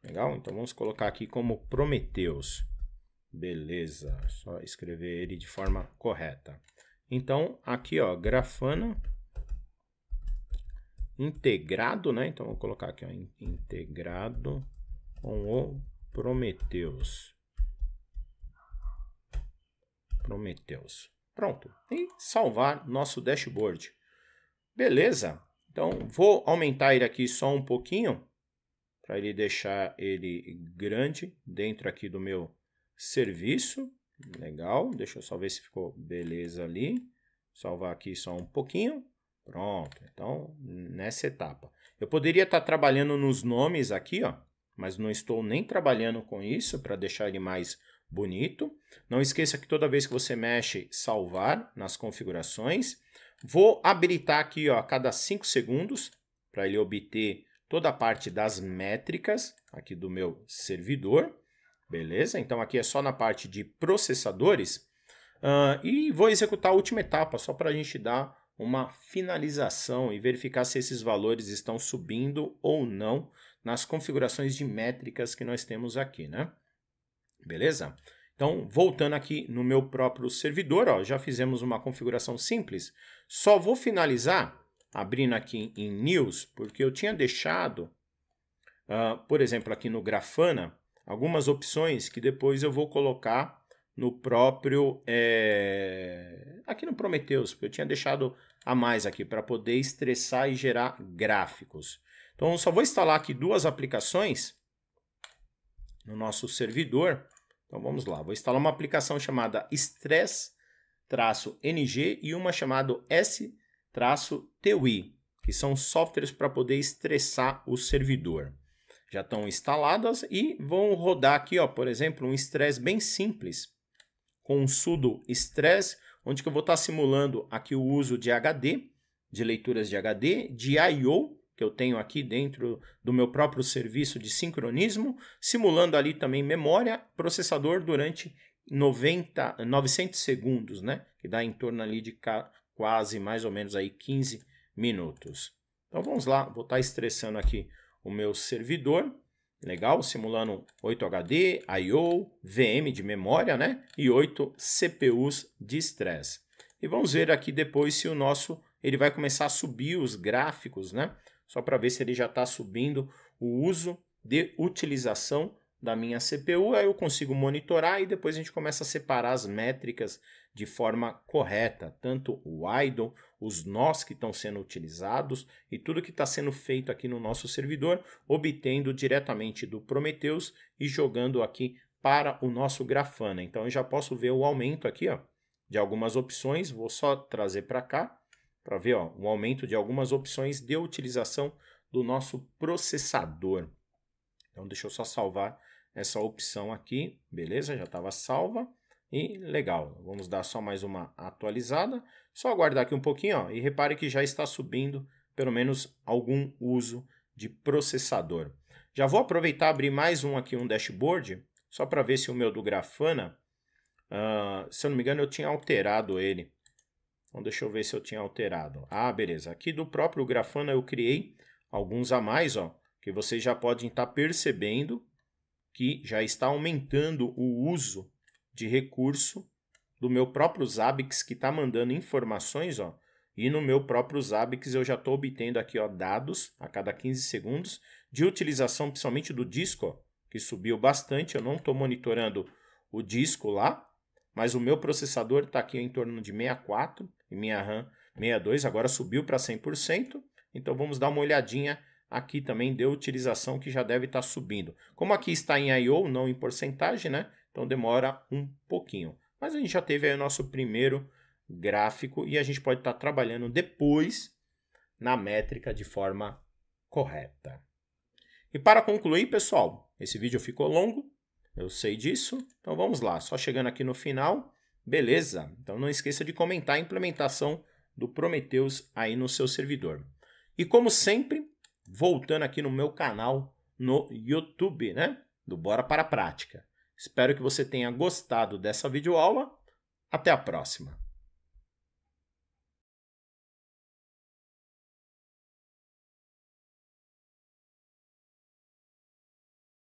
Legal? Então vamos colocar aqui como Prometheus. Beleza, só escrever ele de forma correta. Então aqui, ó, Grafana integrado, né? Então vou colocar aqui, ó, integrado com o Prometheus. Prometheus. Pronto. E salvar nosso dashboard. Beleza. Então vou aumentar ele aqui só um pouquinho para ele deixar ele grande dentro aqui do meu serviço. Legal. Deixa eu só ver se ficou beleza ali. Salvar aqui só um pouquinho. Pronto. Então, nessa etapa. Eu poderia estar tá trabalhando nos nomes aqui, ó, mas não estou nem trabalhando com isso para deixar ele mais bonito. Não esqueça que toda vez que você mexe, salvar nas configurações. Vou habilitar aqui ó, a cada 5 segundos para ele obter toda a parte das métricas aqui do meu servidor. Beleza? Então aqui é só na parte de processadores. Uh, e vou executar a última etapa, só para a gente dar uma finalização e verificar se esses valores estão subindo ou não nas configurações de métricas que nós temos aqui, né? Beleza? Então, voltando aqui no meu próprio servidor, ó, já fizemos uma configuração simples. Só vou finalizar abrindo aqui em News, porque eu tinha deixado, uh, por exemplo, aqui no Grafana, algumas opções que depois eu vou colocar no próprio. É... Aqui no Prometheus, porque eu tinha deixado a mais aqui para poder estressar e gerar gráficos. Então, só vou instalar aqui duas aplicações no nosso servidor. Então, vamos lá. Vou instalar uma aplicação chamada Stress-NG e uma chamada S-TUI, que são softwares para poder estressar o servidor. Já estão instaladas e vão rodar aqui, ó, por exemplo, um stress bem simples com um sudo stress, onde que eu vou estar simulando aqui o uso de HD, de leituras de HD, de I.O., que eu tenho aqui dentro do meu próprio serviço de sincronismo, simulando ali também memória, processador durante 90, 900 segundos, né? Que dá em torno ali de quase mais ou menos aí 15 minutos. Então vamos lá, vou estar estressando aqui o meu servidor. Legal, simulando 8 HD, I/O, VM de memória, né? E 8 CPUs de stress. E vamos ver aqui depois se o nosso, ele vai começar a subir os gráficos, né? Só para ver se ele já está subindo o uso de utilização da minha CPU, aí eu consigo monitorar e depois a gente começa a separar as métricas de forma correta, tanto o idle, os nós que estão sendo utilizados e tudo que está sendo feito aqui no nosso servidor, obtendo diretamente do Prometheus e jogando aqui para o nosso Grafana. Então eu já posso ver o aumento aqui ó, de algumas opções, vou só trazer para cá para ver ó, o aumento de algumas opções de utilização do nosso processador. Então deixa eu só salvar essa opção aqui, beleza? Já estava salva. E legal, vamos dar só mais uma atualizada. Só aguardar aqui um pouquinho ó, e repare que já está subindo pelo menos algum uso de processador. Já vou aproveitar abrir mais um aqui, um dashboard, só para ver se o meu do Grafana, uh, se eu não me engano eu tinha alterado ele. Então deixa eu ver se eu tinha alterado. Ah, beleza. Aqui do próprio Grafana eu criei alguns a mais, ó, que vocês já podem estar tá percebendo que já está aumentando o uso de recurso do meu próprio Zabbix que está mandando informações, ó, e no meu próprio Zabbix eu já estou obtendo aqui ó, dados a cada 15 segundos de utilização principalmente do disco, ó, que subiu bastante. Eu não estou monitorando o disco lá, mas o meu processador está aqui em torno de 64 e minha RAM 62, agora subiu para 100%. Então vamos dar uma olhadinha aqui também deu utilização que já deve estar tá subindo. Como aqui está em I.O., não em porcentagem, né? Então demora um pouquinho. Mas a gente já teve aí o nosso primeiro gráfico e a gente pode estar tá trabalhando depois na métrica de forma correta. E para concluir, pessoal, esse vídeo ficou longo, eu sei disso, então vamos lá, só chegando aqui no final, beleza? Então não esqueça de comentar a implementação do Prometheus aí no seu servidor. E como sempre, voltando aqui no meu canal no YouTube, né? Do Bora para a Prática. Espero que você tenha gostado dessa videoaula. Até a próxima!